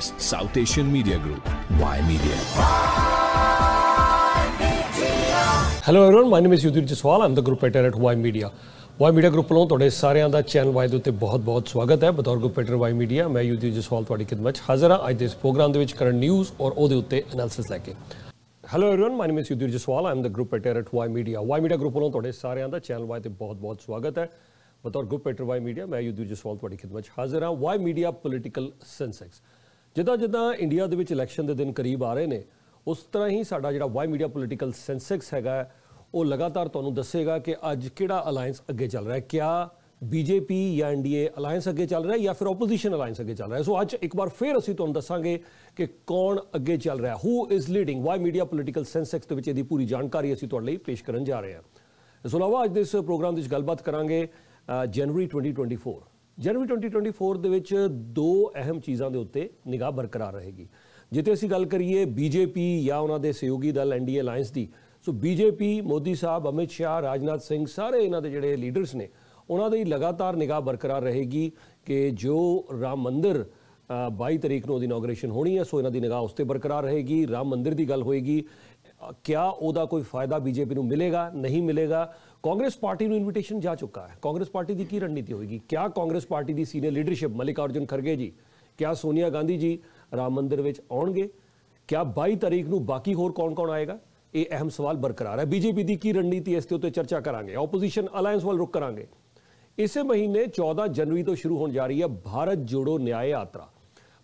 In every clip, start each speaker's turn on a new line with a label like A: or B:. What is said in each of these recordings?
A: Focus, South Asian Media Group, Y Media. Hello everyone, my name is Yudhir Jaswal. I'm the group editor at Y Media. Y media group ਵੱਲੋਂ ਤੁਹਾਡੇ ਸਾਰਿਆਂ ਦਾ channel Y ਦੇ ਉੱਤੇ ਬਹੁਤ-ਬਹੁਤ ਸਵਾਗਤ ਹੈ ਬਤੌਰ ਗੁਪੇਟਰ ਵਾਈ ਮੀਡੀਆ ਮੈਂ ਯੂਦੀ ਜਸਵਾਲ ਤੁਹਾਡੀ ਖidmat 'ਚ ਹਾਜ਼ਰ ਹਾਂ ਅੱਜ ਦੇ ਇਸ ਪ੍ਰੋਗਰਾਮ ਦੇ ਵਿੱਚ ਕਰਨ ਨਿਊਜ਼ ਔਰ ਉਹਦੇ ਉੱਤੇ ਐਨਾਲਿਸਿਸ ਲੈ ਕੇ hello everyone my name is Yudi Jaswal ਆਮ ਦਾ group editor at Y media Y media group ਵੱਲੋਂ ਤੁਹਾਡੇ ਸਾਰਿਆਂ ਦਾ ਚੈਨਲ ਵਾਈ ਤੇ ਬਹੁਤ-ਬਹੁਤ ਸਵਾਗਤ ਹੈ ਬਤੌਰ ਗੁਪੇਟਰ ਵਾਈ ਮੀਡੀਆ ਮੈਂ ਯੂਦੀ ਜਸਵਾਲ ਤੁਹਾਡੀ ਖidmat 'ਚ ਹਾਜ਼ਰ ਹਾਂ ਵਾਈ ਮੀਡੀਆ ਪੋਲੀਟੀਕਲ ਸੈਂਸੈਕਸ ਜਿੱਦਾਂ ਜਿੱਦਾਂ ਇੰਡੀਆ ਦੇ ਵਿੱਚ ਇਲੈਕਸ਼ਨ ਦੇ ਦਿਨ ਕਰੀਬ ਆ ਰਹੇ ਨੇ ਉਸ ਤਰ੍ਹਾਂ ਹੀ ਸਾਡਾ ਜਿਹੜਾ ਵਾਈ ਮੀਡੀਆ ਪੋਲੀਟੀਕਲ ਸੈਂਸੈਕਸ ਹੈਗਾ ਉਹ ਲਗਾਤਾਰ ਤੁਹਾਨੂੰ ਦੱਸੇਗਾ ਕਿ ਅੱਜ ਕਿਹੜਾ ਅਲਾਈਅੰਸ ਅੱਗੇ ਚੱਲ ਰਿਹਾ ਹੈ ਕਿਆ ਬੀਜੇਪੀ ਜਾਂ ਐਨਡੀਏ ਅਲਾਈਅੰਸ ਅੱਗੇ ਚੱਲ ਰਿਹਾ ਹੈ ਜਾਂ ਫਿਰ ਆਪੋਜੀਸ਼ਨ ਅਲਾਈਅੰਸ ਅੱਗੇ ਚੱਲ ਰਿਹਾ ਹੈ ਸੋ ਅੱਜ ਇੱਕ ਵਾਰ ਫੇਰ ਅਸੀਂ ਤੁਹਾਨੂੰ ਦੱਸਾਂਗੇ ਕਿ ਕੌਣ ਅੱਗੇ ਚੱਲ ਰਿਹਾ who is leading Y media political Sensex ਦੇ ਵਿੱਚ ਇਹਦੀ ਪੂਰੀ ਜਾਣਕਾਰੀ ਅਸੀਂ ਤੁਹਾਡੇ ਲਈ ਪੇਸ਼ ਕਰਨ ਜਾ ਰਹੇ ਹਾਂ ਇਸ ਤੋਂ ਇਲਾਵਾ ਅੱਜ ਦੇ ਇਸ ਪ੍ਰੋਗਰਾਮ ਵਿੱਚ ਗੱਲਬਾਤ ਕਰਾਂਗੇ ਜਨਵਰੀ 2024 ਜਨਵਰੀ 2024 ਦੇ ਵਿੱਚ ਦੋ ਅਹਿਮ ਚੀਜ਼ਾਂ ਦੇ ਉੱਤੇ ਨਿਗਾਹ ਬਰਕਰਾਰ ਰਹੇਗੀ ਜਿੱਤੇ ਅਸੀਂ ਗੱਲ ਕਰੀਏ ਬੀਜੇਪੀ ਜਾਂ ਉਹਨਾਂ ਦੇ ਸਹਿਯੋਗੀ ਦਲ ਐਨਡੀਏ ਅਲਾਈਅੰਸ ਦੀ ਸੋ ਬੀਜੇਪੀ ਮੋਦੀ ਸਾਹਿਬ ਅਮਿਤ ਸ਼ਾਹ ਰਾਜਨਾਥ ਸਿੰਘ ਸਾਰੇ ਇਹਨਾਂ ਦੇ ਜਿਹੜੇ ਲੀਡਰਸ ਨੇ ਉਹਨਾਂ ਦੀ ਲਗਾਤਾਰ ਨਿਗਾਹ ਬਰਕਰਾਰ ਰਹੇਗੀ ਕਿ ਜੋ ਰਾਮ ਮੰਦਿਰ 22 ਤਰੀਕ ਨੂੰ ਉਹਦੀ ਇਨੋਗ੍ਰੇਸ਼ਨ ਹੋਣੀ ਹੈ ਸੋ ਇਹਨਾਂ ਦੀ ਨਿਗਾਹ ਉਸ ਤੇ ਬਰਕਰਾਰ ਰਹੇਗੀ ਰਾਮ ਮੰਦਿਰ ਦੀ ਗੱਲ ਹੋਏਗੀ ਕਿਆ ਉਹਦਾ ਕੋਈ ਫਾਇਦਾ ਬੀਜੇਪੀ ਨੂੰ ਮਿਲੇਗਾ ਨਹੀਂ ਮਿਲੇਗਾ ਕਾਂਗਰਸ ਪਾਰਟੀ ਨੂੰ ਇਨਵੀਟੇਸ਼ਨ ਜਾ ਚੁੱਕਾ ਹੈ ਕਾਂਗਰਸ ਪਾਰਟੀ ਦੀ ਕੀ ਰਣਨੀਤੀ ਹੋਏਗੀ ਕਿਆ ਕਾਂਗਰਸ ਪਾਰਟੀ ਦੀ senior leadership Mallikarjun Kharge ji ਕਿਆ ਸੋਨੀਆ ਗਾਂਧੀ ਜੀ ਰਾਮ ਮੰਦਿਰ ਵਿੱਚ ਆਉਣਗੇ ਕਿਆ 22 ਤਾਰੀਖ ਨੂੰ ਬਾਕੀ ਹੋਰ ਕੌਣ-ਕੌਣ ਆਏਗਾ ਇਹ ਅਹਿਮ ਸਵਾਲ ਬਰਕਰਾਰ ਹੈ ਬੀਜੇਪੀ ਦੀ ਕੀ ਰਣਨੀਤੀ ਇਸ ਤੇ ਉੱਤੇ ਚਰਚਾ ਕਰਾਂਗੇ ਆਪੋਜੀਸ਼ਨ ਅਲਾਈਅੰਸ ਵੱਲ ਰੁਕ ਕਰਾਂਗੇ ਇਸੇ ਮਹੀਨੇ 14 ਜਨਵਰੀ ਤੋਂ ਸ਼ੁਰੂ ਹੋਣ ਜਾ ਰਹੀ ਹੈ ਭਾਰਤ ਜੋੜੋ ਨਿਆਂ ਯਾਤਰਾ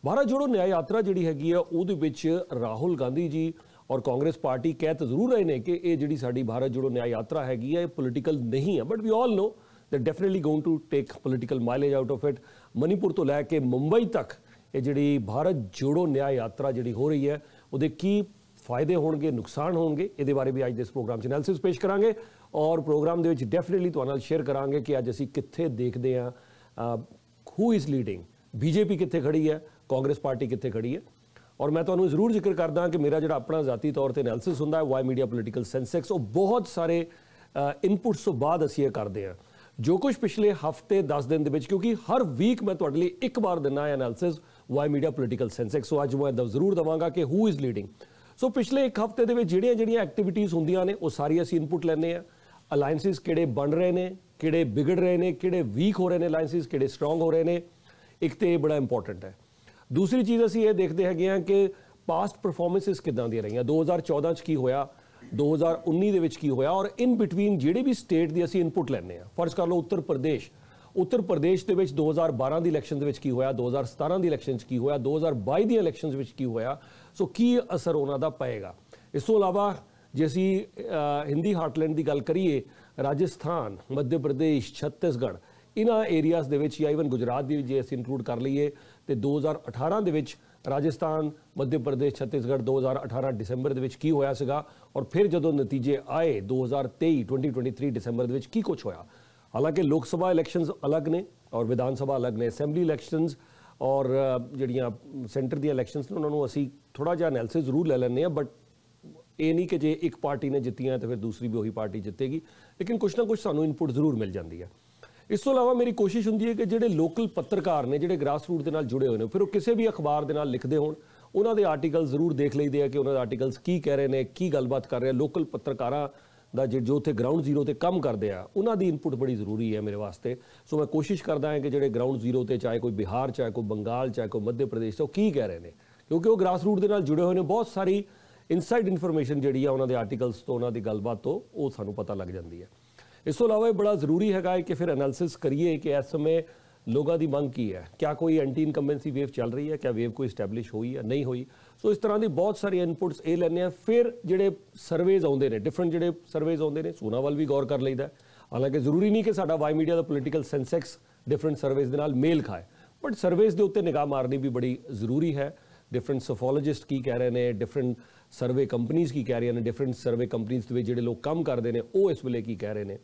A: ਭਾਰਤ ਜੋੜੋ ਨਿਆਂ ਯਾਤਰਾ ਜਿਹੜੀ ਹੈਗੀ ਹੈ ਉਹਦੇ ਵਿੱਚ ਰਾਹੁਲ ਗਾਂਧੀ ਜੀ ਔਰ ਕਾਂਗਰਸ ਪਾਰਟੀ ਕਹਿ ਤਾਂ ਜ਼ਰੂਰ ਰਹੇ ਨੇ ਕਿ ਇਹ ਜਿਹੜੀ ਸਾਡੀ ਭਾਰਤ ਜੋੜੋ ਨਿਆਂ ਯਾਤਰਾ ਹੈਗੀ ਹੈ ਇਹ ਪੋਲਿਟੀਕਲ ਨਹੀਂ ਹੈ but we all know they definitely going to take political mileage out of it Manipur ਤੋਂ ਲੈ ਕੇ ਮੁੰਬਈ ਤੱਕ ਇਹ ਜਿਹੜੀ ਭਾਰਤ ਜੋੜੋ ਨਿਆਂ ਯਾਤਰਾ ਜਿਹੜੀ ਹੋ ਰਹੀ ਹੈ ਉਹਦੇ ਕੀ ਫਾਇਦੇ ਹੋਣਗੇ ਨੁਕਸਾਨ ਹੋਣਗੇ ਇਹਦੇ ਬਾਰੇ ਵੀ ਅੱਜ ਦੇ ਇਸ ਪ੍ਰੋਗਰਾਮ 'ਚ ਐਨਾਲਿਸਿਸ ਪੇਸ਼ ਕਰਾਂਗੇ ਔਰ ਪ੍ਰੋਗਰਾਮ ਦੇ ਵਿੱਚ ਡੈਫੀਨਿਟਲੀ ਤੁਹਾਨੂੰ ਨਾਲ ਸ਼ੇਅਰ ਕਰਾਂਗੇ ਕਿ ਅੱਜ ਅਸੀਂ ਕਿੱਥੇ ਦੇਖਦੇ ਆ ਹੂ ਇਜ਼ ਲੀਡਿੰਗ ਬੀਜੇਪੀ ਕਿੱਥੇ ਖੜੀ ਹੈ ਕਾਂਗਰਸ ਪਾਰਟੀ ਕਿੱਥੇ ਖੜੀ ਹੈ ਔਰ ਮੈਂ ਤੁਹਾਨੂੰ ਜ਼ਰੂਰ ਜ਼ਿਕਰ ਕਰਦਾ ਕਿ ਮੇਰਾ ਜਿਹੜਾ ਆਪਣਾ ਜ਼ਾਤੀ ਤੌਰ ਤੇ ਐਨਾਲਿਸਿਸ ਹੁੰਦਾ ਹੈ ਵਾਈ ਮੀਡੀਆ ਪੋਲੀਟੀਕਲ ਸੈਂਸੈਕਸ ਉਹ ਬਹੁਤ ਸਾਰੇ ਇਨਪੁਟਸ ਤੋਂ ਬਾਅਦ ਅਸੀਂ ਇਹ ਕਰਦੇ ਆ ਜੋ ਕੁਝ ਪਿਛਲੇ ਹਫਤੇ 10 ਦਿਨ ਦੇ ਵਿੱਚ ਕਿਉਂਕਿ ਹਰ ਵੀਕ ਮੈਂ ਤੁਹਾਡੇ ਲਈ ਇੱਕ ਵਾਰ ਦਿੰਨਾ ਹੈ analysis Y media political Sensex so ਅੱਜ ਮੈਂ ਜ਼ਰੂਰ ਦਵਾਂਗਾ ਕਿ ਹੂ ਇਜ਼ ਲੀਡਿੰਗ ਸੋ ਪਿਛਲੇ ਇੱਕ ਹਫਤੇ ਦੇ ਵਿੱਚ ਜਿਹੜੀਆਂ ਜਿਹੜੀਆਂ ਐਕਟੀਵਿਟੀਆਂ ਹੁੰਦੀਆਂ ਨੇ ਉਹ ਸਾਰੀ ਅਸੀਂ ਇਨਪੁਟ ਲੈਣੇ ਆ ਅਲਾਈਅੰਸਿਸ ਕਿਹੜੇ ਬਣ ਰਹੇ ਨੇ ਕਿਹੜੇ ਵਿਗੜ ਰਹੇ ਨੇ ਕਿਹੜੇ ਵੀਕ ਹੋ ਰਹੇ ਨੇ ਅਲਾਈਅੰਸਿਸ ਕਿਹੜੇ ਸਟਰੋਂਗ ਹੋ ਰਹੇ ਨੇ ਇੱਕ ਤੇ ਇਹ ਬੜਾ ਇੰਪੋਰਟੈਂਟ ਹੈ ਦੂਸਰੀ ਚੀਜ਼ ਅਸੀਂ ਇਹ ਦੇਖਦੇ ਹੈਗੇ ਆ ਕਿ ਪਾਸਟ ਪਰਫਾਰਮੈਂਸਸ ਕਿਦਾਂ ਦੀ ਰਹੀਆਂ 2014 ਚ ਕੀ ਹੋਇਆ 2019 ਦੇ ਵਿੱਚ ਕੀ ਹੋਇਆ ਔਰ ਇਨ ਬਿਟਵੀਨ ਜਿਹੜੇ ਵੀ ਸਟੇਟ ਦੀ ਅਸੀਂ ਇਨਪੁਟ ਲੈਣੇ ਆ ਫਰਜ਼ ਕਰ ਲਓ ਉੱਤਰ ਪ੍ਰਦੇਸ਼ ਉੱਤਰ ਪ੍ਰਦੇਸ਼ ਦੇ ਵਿੱਚ 2012 ਦੀ ਇਲੈਕਸ਼ਨ ਦੇ ਵਿੱਚ ਕੀ ਹੋਇਆ 2017 ਦੀ ਇਲੈਕਸ਼ਨ 'ਚ ਕੀ ਹੋਇਆ 2022 ਦੀ ਇਲੈਕਸ਼ਨ ਵਿੱਚ ਕੀ ਹੋਇਆ ਸੋ ਕੀ ਅਸਰ ਉਹਨਾਂ ਦਾ ਪਏਗਾ ਇਸ ਤੋਂ ਇਲਾਵਾ ਜੇ ਅਸੀਂ ਹਿੰਦੀ ਹਾਰਟਲੈਂਡ ਦੀ ਗੱਲ ਕਰੀਏ ਰਾਜਸਥਾਨ ਮੱਧ ਪ੍ਰਦੇਸ਼ ਛੱਤੀਸਗੜ੍ਹ ਇਨਾ ਏਰੀਆਜ਼ ਦੇ ਵਿੱਚ ਜਾਂ ਇਵਨ ਗੁਜਰਾਤ ਦੀ ਜੇ ਅਸੀਂ ਇਨਕਲੂਡ ਕਰ ਲਈਏ ਤੇ 2018 ਦੇ ਵਿੱਚ ਰਾਜਸਥਾਨ ਮੱਧ ਪ੍ਰਦੇਸ਼ ਛੱਤੀਸਗੜ੍ਹ 2018 ਦਸੰਬਰ ਦੇ ਵਿੱਚ ਕੀ ਹੋਇਆ ਸੀਗਾ ਔਰ ਫਿਰ ਜਦੋਂ ਨਤੀਜੇ ਆਏ 2023 2023 ਦਸੰਬਰ ਦੇ ਵਿੱਚ ਕੀ ਕੁਝ ਹੋਇਆ ਹਾਲਾਂਕਿ ਲੋਕ ਸਭਾ ਇਲੈਕਸ਼ਨਸ ਅਲੱਗ ਨੇ ਔਰ ਵਿਧਾਨ ਸਭਾ ਅਲੱਗ ਨੇ ਅਸੈਂਬਲੀ ਇਲੈਕਸ਼ਨਸ ਔਰ ਜਿਹੜੀਆਂ ਸੈਂਟਰ ਦੀਆਂ ਇਲੈਕਸ਼ਨਸ ਨੇ ਉਹਨਾਂ ਨੂੰ ਅਸੀਂ ਥੋੜਾ ਜਿਹਾ ਐਨਲਿਸਿਸ ਜ਼ਰੂਰ ਲੈ ਲੈਣੇ ਆ ਬਟ ਇਹ ਨਹੀਂ ਕਿ ਜੇ ਇੱਕ ਪਾਰਟੀ ਨੇ ਜਿੱਤੀਆਂ ਤਾਂ ਫਿਰ ਦੂਸਰੀ ਵੀ ਉਹੀ ਪਾਰਟੀ ਜਿੱਤੇਗੀ ਲੇਕਿਨ ਕੁਝ ਨਾ ਕੁਝ ਸਾਨੂੰ ਇਨਪੁਟ ਜ਼ਰੂਰ ਮਿਲ ਜਾਂਦੀ ਹੈ ਇਸ ਤੋਂ ਇਲਾਵਾ ਮੇਰੀ ਕੋਸ਼ਿਸ਼ ਹੁੰਦੀ ਹੈ ਕਿ ਜਿਹੜੇ ਲੋਕਲ ਪੱਤਰਕਾਰ ਨੇ ਜਿਹੜੇ ਗ੍ਰਾਸ ਰੂਟ ਦੇ ਨਾਲ ਜੁੜੇ ਹੋਏ ਨੇ ਫਿਰ ਉਹ ਕਿਸੇ ਵੀ ਅਖਬਾਰ ਦੇ ਨਾਲ ਲਿਖਦੇ ਹੋਣ ਉਹਨਾਂ ਦੇ ਆਰਟੀਕਲ ਜ਼ਰੂਰ ਦੇਖ ਲਈਦੇ ਆ ਕਿ ਉਹਨਾਂ ਦੇ ਆਰਟੀਕਲਸ ਕੀ ਕਹਿ ਰਹੇ ਨੇ ਕੀ ਗੱਲਬਾਤ ਕਰ ਰਹੇ ਆ ਲੋਕਲ ਪੱਤਰਕਾਰਾਂ ਦਾ ਜੋ ਉੱਥੇ ਗਰਾਊਂਡ ਜ਼ੀਰੋ ਤੇ ਕੰਮ ਕਰਦੇ ਆ ਉਹਨਾਂ ਦੀ ਇਨਪੁਟ ਬੜੀ ਜ਼ਰੂਰੀ ਹੈ ਮੇਰੇ ਵਾਸਤੇ ਸੋ ਮੈਂ ਕੋਸ਼ਿਸ਼ ਕਰਦਾ ਹਾਂ ਕਿ ਜਿਹੜੇ ਗਰਾਊਂਡ ਜ਼ੀਰੋ ਤੇ ਚਾਹੇ ਕੋਈ ਬਿਹਾਰ ਚਾਹੇ ਕੋਈ ਬੰਗਾਲ ਚਾਹੇ ਕੋਈ ਮੱਧ ਪ੍ਰਦੇਸ਼ ਤੋਂ ਕੀ ਕਹਿ ਰਹੇ ਨੇ ਕਿਉਂਕਿ ਉਹ ਗ੍ਰਾਸ ਰੂਟ ਦੇ ਨਾਲ ਜੁੜੇ ਹੋਏ ਨੇ ਬਹੁਤ ਸਾਰੀ ਇਨਸਾਈਡ ਇਨਫੋਰਮੇਸ਼ਨ ਜਿਹੜੀ ਆ ਉਹਨਾਂ ਦੇ ਆਰਟੀਕਲਸ ਤੋਂ ਉਹਨਾਂ ਦੀ ਗੱਲਬਾਤ ਤੋਂ ਉਹ ਸਾਨੂੰ ਪਤਾ ਲੱਗ ਜਾਂਦੀ ਹੈ ਇਸ ਤੋਂ ਇਲਾਵਾ ਇਹ ਬੜਾ ਜ਼ਰੂਰੀ ਹੈਗਾ ਕਿ ਫਿਰ ਐਨਾਲਿਸਿਸ ਕਰੀਏ ਕਿ ਇਸ ਸਮੇਂ ਲੋਕਾਂ ਦੀ ਮੰਗ ਕੀ ਹੈ ਕਿਆ ਕੋਈ ਐਂਟੀ ਇਨਕੰਬੈਂਸੀ ਵੇਵ ਚੱਲ ਰਹੀ ਹੈ ਕਿਆ ਵੇਵ ਕੋਈ ਸਟੈਬਲਿਸ਼ ਹੋਈ ਹੈ ਨਹੀਂ ਹੋਈ ਸੋ ਇਸ ਤਰ੍ਹਾਂ ਦੀ ਬਹੁਤ ਸਾਰੀ ਇਨਪੁਟਸ ਇਹ ਲੈਣੇ ਆ ਫਿਰ ਜਿਹੜੇ ਸਰਵੇਜ਼ ਆਉਂਦੇ ਨੇ ਡਿਫਰੈਂਟ ਜਿਹੜੇ ਸਰਵੇਜ਼ ਆਉਂਦੇ ਨੇ ਸੋਨਾਵਲ ਵੀ ਗੌਰ ਕਰ ਲਈਦਾ ਹਾਲਾਂਕਿ ਜ਼ਰੂਰੀ ਨਹੀਂ ਕਿ ਸਾਡਾ ਵਾਈ ਮੀਡੀਆ ਦਾ ਪੋਲੀਟੀਕਲ ਸੈਂਸੈਕਸ ਡਿਫਰੈਂਟ ਸਰਵੇਜ਼ ਦੇ ਨਾਲ ਮੇਲ ਖਾਏ ਬਟ ਸਰਵੇਜ਼ ਦੇ ਉੱਤੇ ਨਿਗਾਹ ਮਾਰਨੀ ਵੀ ਬੜੀ ਜ਼ਰੂਰੀ ਹੈ ਡਿਫਰੈਂਟ ਸੋਫੋਲੋਜਿਸਟ ਕੀ ਕਹਿ ਰਹੇ ਨੇ ਡਿਫਰੈਂਟ ਸਰਵੇ ਕੰਪਨੀਆਂ ਕੀ ਕਹਿ ਰਹੀਆਂ ਨੇ ਡਿਫਰੈਂਟ ਸਰਵੇ ਕੰਪਨੀਆਂ ਦੇ ਵਿੱਚ ਜਿਹੜੇ ਲੋਕ ਕੰਮ ਕਰਦੇ ਨੇ ਉਹ ਇਸ ਵੇਲੇ ਕੀ ਕਹਿ ਰਹੇ ਨੇ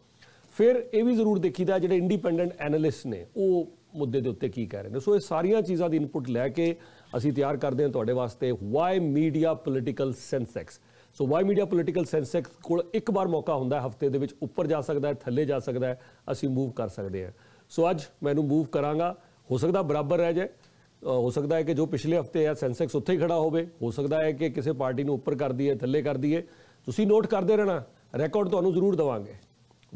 A: ਫਿਰ ਇਹ ਵੀ ਜ਼ਰੂਰ ਦੇਖੀਦਾ ਜਿਹੜੇ ਇੰਡੀਪੈਂਡੈਂਟ ਐਨਾਲਿਸਟ ਨੇ ਉਹ ਮੁੱਦੇ ਦੇ ਉੱਤੇ ਕੀ ਕਹਿ ਰਹੇ ਨੇ ਸੋ ਇਹ ਸਾਰੀਆਂ ਚੀਜ਼ਾਂ ਦੀ ਇਨਪੁਟ ਲੈ ਕੇ ਅਸੀਂ ਤਿਆਰ ਕਰਦੇ ਹਾਂ ਤੁਹਾਡੇ ਵਾਸਤੇ Y media political Sensex so Y media political Sensex ਕੋਲ ਇੱਕ ਵਾਰ ਮੌਕਾ ਹੁੰਦਾ ਹੈ ਹਫਤੇ ਦੇ ਵਿੱਚ ਉੱਪਰ ਜਾ ਸਕਦਾ ਹੈ ਥੱਲੇ ਜਾ ਸਕਦਾ ਹੈ ਅਸੀਂ ਮੂਵ ਕਰ ਸਕਦੇ ਹਾਂ ਸੋ ਅੱਜ ਮੈਨੂੰ ਮੂਵ ਕਰਾਂਗਾ ਹੋ ਸਕਦਾ ਬਰਾਬਰ ਰਹਿ ਜਾਏ ਹੋ ਸਕਦਾ ਹੈ ਕਿ ਜੋ ਪਿਛਲੇ ਹਫਤੇ ਆ ਸੈਂਸੈਕਸ ਉੱਥੇ ਹੀ ਖੜਾ ਹੋਵੇ ਹੋ ਸਕਦਾ ਹੈ ਕਿ ਕਿਸੇ ਪਾਰਟੀ ਨੂੰ ਉੱਪਰ ਕਰ ਦਈਏ ਥੱਲੇ ਕਰ ਦਈਏ ਤੁਸੀਂ ਨੋਟ ਕਰਦੇ ਰਹਿਣਾ ਰਿਕਾਰਡ ਤੁਹਾਨੂੰ ਜ਼ਰੂਰ ਦਵਾਂਗੇ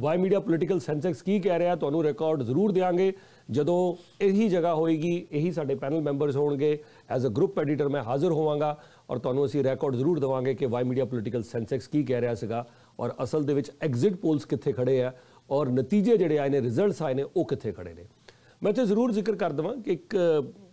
A: ਵਾਈ ਮੀਡੀਆ ਪੋਲੀਟੀਕਲ ਸੈਂਸੈਕਸ ਕੀ ਕਹਿ ਰਿਹਾ ਤੁਹਾਨੂੰ ਰਿਕਾਰਡ ਜ਼ਰੂਰ ਦੇਵਾਂਗੇ ਜਦੋਂ ਇਹੀ ਜਗ੍ਹਾ ਹੋਏਗੀ ਇਹੀ ਸਾਡੇ ਪੈਨਲ ਮੈਂਬਰਸ ਹੋਣਗੇ ਐਜ਼ ਅ ਗਰੁੱਪ ਐਡੀਟਰ ਮੈਂ ਹਾਜ਼ਰ ਹੋਵਾਂਗਾ ਔਰ ਤੁਹਾਨੂੰ ਅਸੀਂ ਰਿਕਾਰਡ ਜ਼ਰੂਰ ਦਵਾਂਗੇ ਕਿ ਵਾਈ ਮੀਡੀਆ ਪੋਲੀਟੀਕਲ ਸੈਂਸੈਕਸ ਕੀ ਕਹਿ ਰਿਹਾ ਸੀਗਾ ਔਰ ਅਸਲ ਦੇ ਵਿੱਚ ਐਗਜ਼ਿਟ ਪੋਲਸ ਕਿੱਥੇ ਖੜੇ ਆ ਔਰ ਨਤੀਜੇ ਜਿਹੜੇ ਆਏ ਨੇ ਰਿਜ਼ਲਟਸ ਆਏ ਨੇ ਉਹ ਕਿੱਥੇ ਖੜੇ ਨੇ ਮੈਂ ਤੇ ਜ਼ਰੂਰ ਜ਼ਿਕਰ ਕਰ ਦਵਾਂ ਕਿ ਇੱਕ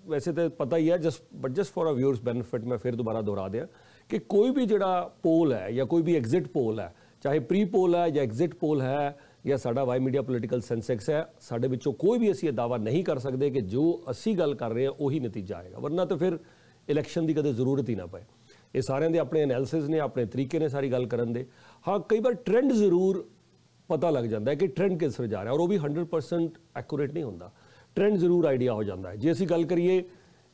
A: वैसे तो पता ही है just but just for a viewers benefit मैं फिर दोबारा दोहरा दिया कि कोई भी जोड़ा पोल है या कोई भी एग्जिट पोल है चाहे प्री पोल है या एग्जिट पोल है या साड़ा वाई मीडिया पोलीटल सेंसैक्स है साढ़े बच्चों कोई भी असं यह दावा नहीं कर सकते कि जो असी गल कर रहे उ ही नतीजा आएगा वरना तो फिर इलैक्शन की कदम जरूरत ही ना पे ये सारे के अपने एनैलिस ने अपने तरीके ने सारी गल कर हाँ कई बार ट्रेंड जरूर पता लग जाता है कि ट्रेंड किस जा रहा है और वो भी हंड्रेड परसेंट एकूरेट नहीं होंगे ਟ੍ਰੈਂਡ ਜ਼ਰੂਰ ਆਈਡੀਆ ਹੋ ਜਾਂਦਾ ਹੈ ਜੇ ਅਸੀਂ ਗੱਲ ਕਰੀਏ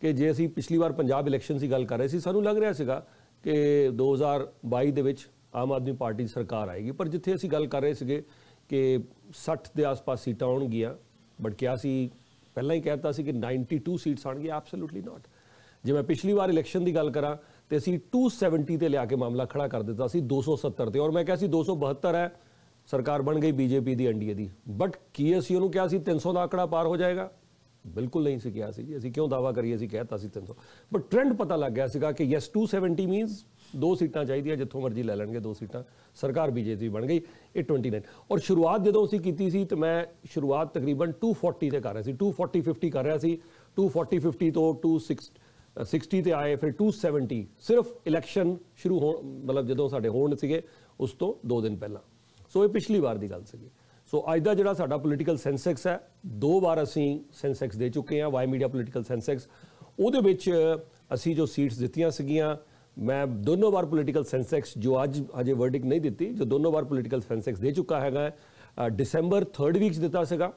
A: ਕਿ ਜੇ ਅਸੀਂ ਪਿਛਲੀ ਵਾਰ ਪੰਜਾਬ ਇਲੈਕਸ਼ਨ ਦੀ ਗੱਲ ਕਰ ਰਹੇ ਸੀ ਸਾਨੂੰ ਲੱਗ ਰਿਹਾ ਸੀਗਾ ਕਿ 2022 ਦੇ ਵਿੱਚ ਆਮ ਆਦਮੀ ਪਾਰਟੀ ਦੀ ਸਰਕਾਰ ਆਏਗੀ ਪਰ ਜਿੱਥੇ ਅਸੀਂ ਗੱਲ ਕਰ ਰਹੇ ਸੀਗੇ ਕਿ 60 ਦੇ ਆਸ-ਪਾਸ ਸੀਟਾਂ ਆਉਣਗੀਆਂ ਬਟ ਕਿਹਾ ਸੀ ਪਹਿਲਾਂ ਹੀ ਕਹਿਤਾ ਸੀ ਕਿ 92 ਸੀਟਸ ਆਣਗੀਆਂ ਐਬਸੋਲੂਟਲੀ ਨਾਟ ਜੇ ਮੈਂ ਪਿਛਲੀ ਵਾਰ ਇਲੈਕਸ਼ਨ ਦੀ ਗੱਲ ਕਰਾਂ ਤੇ ਅਸੀਂ 270 ਤੇ ਲਿਆ ਕੇ ਮਾਮਲਾ ਖੜਾ ਕਰ ਦਿੱਤਾ ਸੀ 270 ਤੇ ਔਰ ਮੈਂ ਕਿਹਾ ਸੀ 272 ਹੈ सरकार बन गई बीजेपी की एनडीए की बट की असी उन्होंने कहा कि तीन सौ का आंकड़ा पार हो जाएगा बिल्कुल नहीं सी किया जी असं क्यों दावा करिए असी कहता से तीन सौ बट ट्रेंड पता लग गया कि यस टू सैवनटी मीनस दो सीटा चाहिए जितों मर्जी लै लेंगे दो सीटा सरकार बीजेपी बन गई ए ट्वेंटी नाइन और शुरुआत जो असी की तो मैं शुरुआत तकरीबन टू फोर्टी से कर रहा टू फोर्टी फिफ्टी कर रहा टू फोर्टी फिफ्टी तो टू सिक्स सिक्सटी तो आए फिर टू सैवनटी सिर्फ इलैक्शन शुरू हो मतलब जो सा होने से उस तो दो दिन पहला ਸੋ ਇਹ ਪਿਛਲੀ ਵਾਰ ਦੀ ਗੱਲ ਸੀਗੀ ਸੋ ਅੱਜ ਦਾ ਜਿਹੜਾ ਸਾਡਾ ਪੋਲੀਟੀਕਲ ਸੈਂਸੈਕਸ ਹੈ ਦੋ ਵਾਰ ਅਸੀਂ ਸੈਂਸੈਕਸ ਦੇ ਚੁੱਕੇ ਹਾਂ ਵਾਈ ਮੀਡੀਆ ਪੋਲੀਟੀਕਲ ਸੈਂਸੈਕਸ ਉਹਦੇ ਵਿੱਚ ਅਸੀਂ ਜੋ ਸੀਟਸ ਦਿੱਤੀਆਂ ਸੀਗੀਆਂ ਮੈਂ ਦੋਨੋਂ ਵਾਰ ਪੋਲੀਟੀਕਲ ਸੈਂਸੈਕਸ ਜੋ ਅੱਜ ਅਜੇ ਵਰਡਿਕ ਨਹੀਂ ਦਿੱਤੀ ਜੋ ਦੋਨੋਂ ਵਾਰ ਪੋਲੀਟੀਕਲ ਸੈਂਸੈਕਸ ਦੇ ਚੁੱਕਾ ਹੈਗਾ ਡਿਸੰਬਰ 3rd ਵੀਕ ਦਿੱਤਾ ਸੀਗਾ